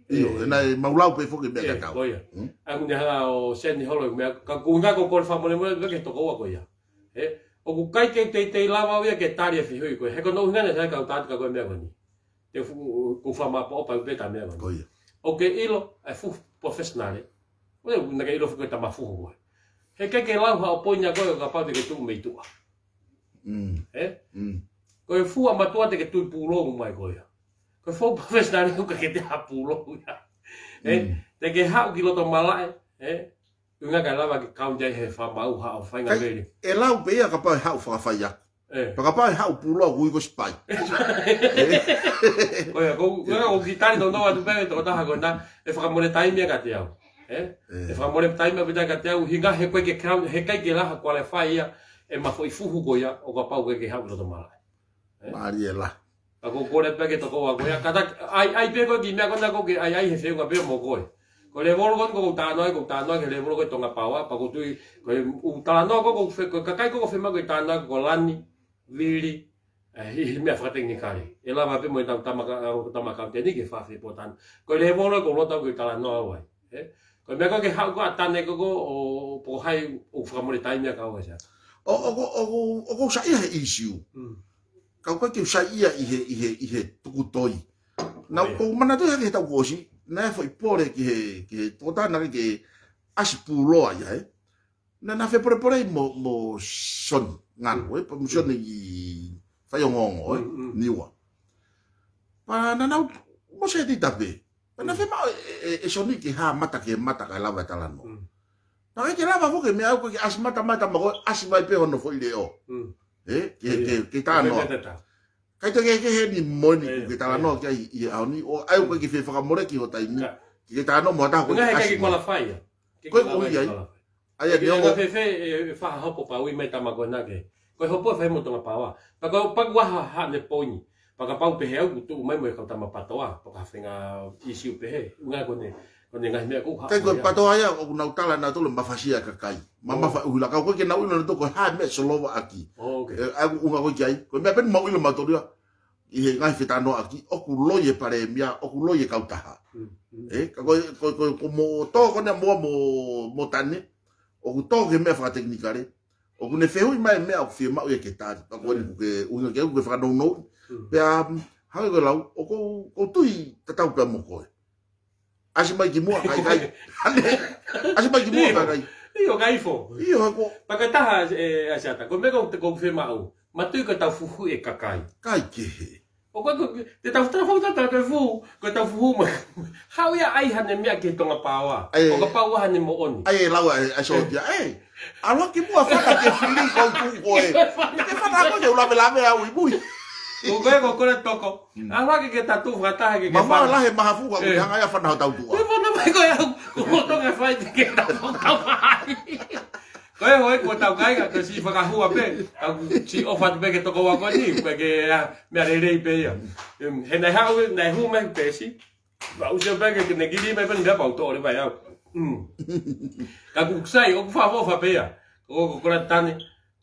Io, eh, na eh. maulau pe foki me eh, kakao. Oia. Hmm? Aku ni hala o Sandy Hollow, me ka nga ko kor famole mo be ke toko ko ya. E, o ku kai ke te te lava o ya ke tari fi e hui ko. He ko no nga ne ka ta ka ko me ko ni. Te fu ku fa ma pa pa be ta me ko. Oia. O ke ilo e fu professional. O ne ke ilo fu ke ta ma fu ko. He ke ke lau o po nya ko ka pa de ke tu me tu. Mm. E? Mm. Ko e fu ma tu te ke tu pu lo mo mai ko ya. Ko fo pofes nari huka ke te hapulo ya. Eh, mm. Eh, te ke hau ki loto malae, eh, unga ka lava ki kaun jai he wha mau ha o whainga mele. E lau pe ia ka pae hau wha whai ya. Eh. Pa ka pae hau pulo a gui kosi pai. (laughs) Eh. Oia, ko unga ko gitari tono atu pewe to kotaha ko na, e whakamore taimia ka te au. Eh? E eh. whakamore taimia pita ka te au, hinga he koe ke kaun, he kai ke laha kuale whai ia, e mafo i fuhu ko ia, o ka pau ke ke hau loto malae. Eh? Maria e la. Eh? a ko kore pe ke to ko wa ko ya kata ai ai pe ko di me ko na ko ke ai ai he se ko pe mo ko e ko le volgo ko ta no ko ta no ke le volgo to nga pa wa pa ko tu ko u ta no ko ko fe ko kakai ko fe ma ko ta no ko lani viri ai he me afrate ni kare e la va pe mo ta ta ma ka ta ma ka te ni ke fa fe po tan ko le volgo ko lo ta ko ta no wa e ko me ko ke ha ko ta ne ko ko o po hai u fra mo le ta ni ka wa sa o o o o o sa i he isu kau ke usai ia ihe ihe ihe tukutoi na ko mana to hake ta gosi na foi pore ki he ki he tota na ki as pulo ia eh? na na fe pore pore mo mo son ngan we po eh? mo mm. son i fa yo ngongo e eh? mm, mm, niwa pa na na mo se ti tape na fe ma e, e, e soni ki ha mata ki mata ka lava talano na ke lava fo ke me au ki as mata mata mo as mai pe hono foi leo eh ke ke eh, ta no kai to ke he ni mo ni eh, ke ta eh. no ke i a ni o ai ko ke fe fa mo re ki hota ni ke ta no mo ta ko ke ka ki kola fa ya ke ko ya ai ai ni o fe fe fa ha po pa wi me ta ma ko na ke ko ho po fe mo to ma pa wa pa ko pa wa ha ha ne po ni pa ka pa pe he u tu mai mo e ka ta ma pa to wa pa ka fe nga i si u pe he u nga ko ne ko ni ngai me ko ka ko pato aya ko na utala na tolo ma fasia ka kai ma oh. ma fa ula ka ko ke na ulo na toko ha me solo wa aki oh, okay eh, aku u ka ko jai ko me pen ma ulo ma tolo i he ngai fita no aki o ku loye pare mia o ku loye ka utaha hmm, hmm. e eh, ka ko ko ko ko mo to ko na mo mo mo tane o ku to ke me fa teknikare o ku ne feu i mai me aku fie ma ulo e ke tani pa ko ni ku ke u ngai ke ku fa no no hmm. pe a Hau e go lau, o ko tui tatau pia mokoe. Mm. ashima jimua kai kai (laughs) ande ashima jimua kai kai iyo kai fo iyo hako pakataha eh ashata ko mega te confirma o matui ko tau fuhu e kakai kai ke o ko te tau tau fau tata ko fu ko tau fuhu ma Hau ya ai hane mia ke tonga pawa o ko pawa hane mo oni ai e lawa aso dia ai eh. eh, alo ki mua fa ka (laughs) te fili ko ku ko e te fa a Uveko kore toko. Awa ke ke tatu vata ha ke ke pa. Mama lahe maha fu wa kuya ngaya fa na tau tu. Ko na mai ko ya ko to ke fa ke ta ko ka mai. Ko e hoi ko tau kai ka si fa ka hu ape. Ka si o fa be ke toko wa ko ni pe ke me re re pe ya. He na ha u na hu mai pe si. Ba u se pe ke ne gidi mai pen da pa to le ba ya. Hmm. Ka ku sai o fa fo fa pe ya. Ko ko ra tane.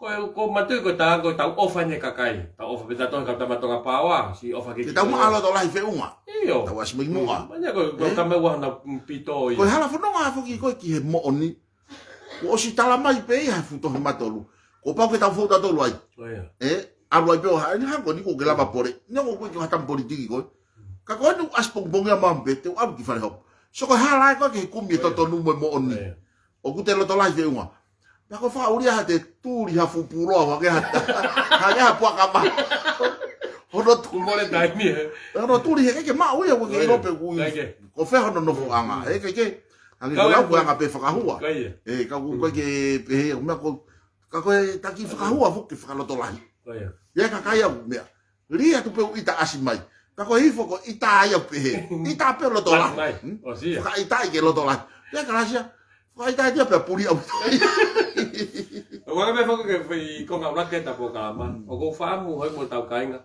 Ko ko matu ko ta ko ta ofa ne kakai. ta ofa beta ton kata matonga pawa si ofa ke. ta ma ala to lai fe uma. Iyo. ta was mi mua. Manya hmm, ko ko eh? kame wa na pito. Ko hala fo nonga fu ki ko ki he mo oni. Ko o si tala mai pe ha fu to matolu. Ko pa ko ta fu ta to loi. Oh, iya. Eh lu ai peo ha ni ha ko ni ko ke lava pore. Ni ko ko ki ha tam politiki ko. Ka ko no as pong bong ya mambe te ab ki fa hop. So ko hala ko ke kumi to e oh, to nu iya. mo oni. Oh, iya. O ku te to lai fe uma. Ya ko fa uri ha de tu li ha fu pu ro wa ke ha. Ha ya pu ka ma. Ho no tu mo le dai mi. Ha no tu li ke ma u ya ko ke ro pe ku. Ko fa ho no no fu ama. E ke ke. Ha ni ra ku ya ka pe fa ka hu. E ka ku ke pe he ma ko ka ko ta ki fa ka hu fu ke fa lo to lai. Ya ka ka ya me. Li ya tu pe u ita asi mai. Ka ko hi fo ko ita ya pe he. (laughs) Ita pe lo to lai. Ka ita ke lo to lai. Ya ka ra sia. Wai dia pe puri au tai. Wa me fa ke fi ko ngau lat ke ta po kama. O ko fa mu hoi mo tau kai nga.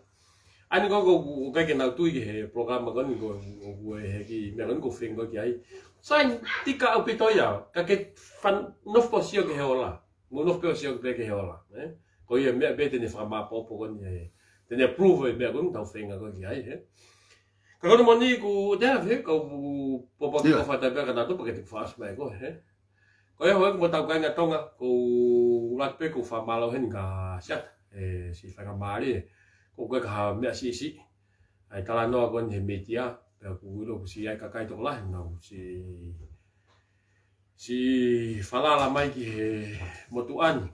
Ani ko ko ko kai ke nau tui ke he program ma kon ko ko he ki me kon ko fring ko ki ai. Sain tika au pito ya ka ke fan nof po sio ke he ola. Mo nof po sio ke he ola. Ko ye me be te ne fa ma po po kon ye. Te ne prove me kon tau fring ko ki ai he. Ka kon mo ni ku da ve ko po po ko fa ta be ka na to ko he có Kaya hoa kuma tau kainga tonga ko latpe ko wha malau hen ka siat e phải whaka maari đi ko koe ka mẹ si si ai tala noa kon he metia pia ku wiro ku si ai cái kakai tō lahi nau si si whalala mai ki he motuani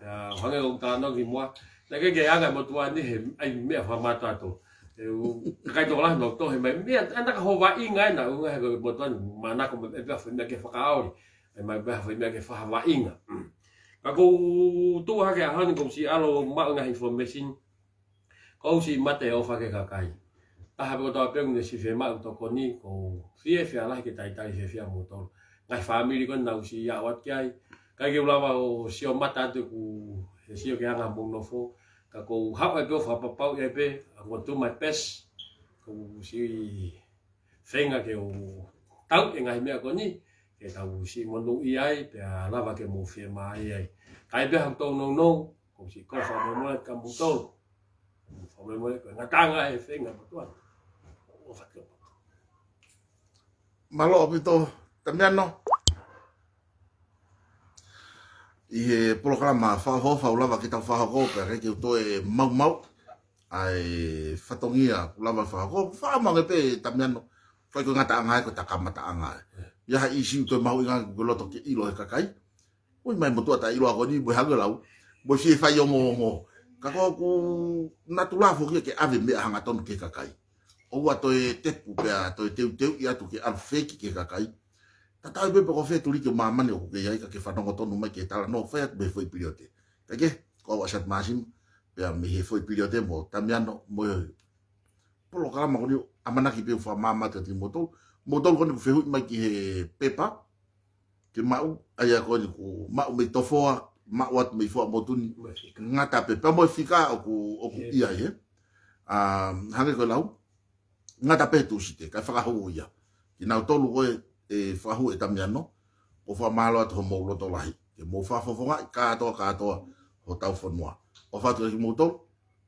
pia hange kong tāno ki mua na kei kei anga motuani he ai mea wha mātua tổ, kakai tō e, lahi nau tō he mai mea anaka hoa wā i ngai na unga he motuani manako me e, pia whamea ke whakaori mai ba với mẹ cái pha và inga à? ừ. các cô tu ha cái hơn cũng si alo ma nga information ko si mate o fa ke ka kai ta ha ko ta pe ngi si fe ma to ko ni ko fie fe cái tài tài tai fe fe mo to ngai family ko na si ya wat kai cái cái ula wa o si o mata te ku si cái ke bông mo no các cô học ha ke fa pa pa e pe ko tu my best ko si fenga ke o cái ngai mẹ con ni ke tau si monu i ai pe a lava ke mo fie ma ai ai kai pe hang tau no no ko si ko fa mo mới ka mo tau fa mo mo ka nga tanga e fe nga mo o fa ke malo opito tambian no i he programa fa ho fa lava ke tau fa ho pe ke ki to e mau mau ai fatongia lava fa ho fa ma ke pe tambian no fa ko nga tanga ừ. ko takamata ấy ia ha isi to mau inga go loto ke ilo e kakai oi mai motua ta ilo agoni bo hanga lau bo si fa yo mo mo ka ko ku natula fo ke ave me hanga ton ke kakai o wa to e tepu pe a to e teu teu ia to ke alfe ke kakai ta ta be ko fe tuli ke mama ne ko ke ia ka ke fa no to no mai ke ta no fa be foi piliote ka ke ko wa shat masim pe a me foi piliote mo tamiano mo polo kala ma ko amana ki pe fa mama te timoto hụt mo tau kone ku whehui mai ki he pepa, ke mau, ai a kone ku mau mei tofoa, mau atu mei fua motuni, ngata pepa, mo e whika o ku, o ku ia he, um, hange koe lau, ngata pe tu si te, kai whakahu o ia, ki nau tolu koe e whahu e tamiano, o wha malo atu ho mou loto lahi, ke mou whafofonga i kātoa kātoa ho tau whanua, o whatu e ki mou tolu,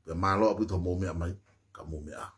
pe malo apu to mou mea mai, ka mou mea.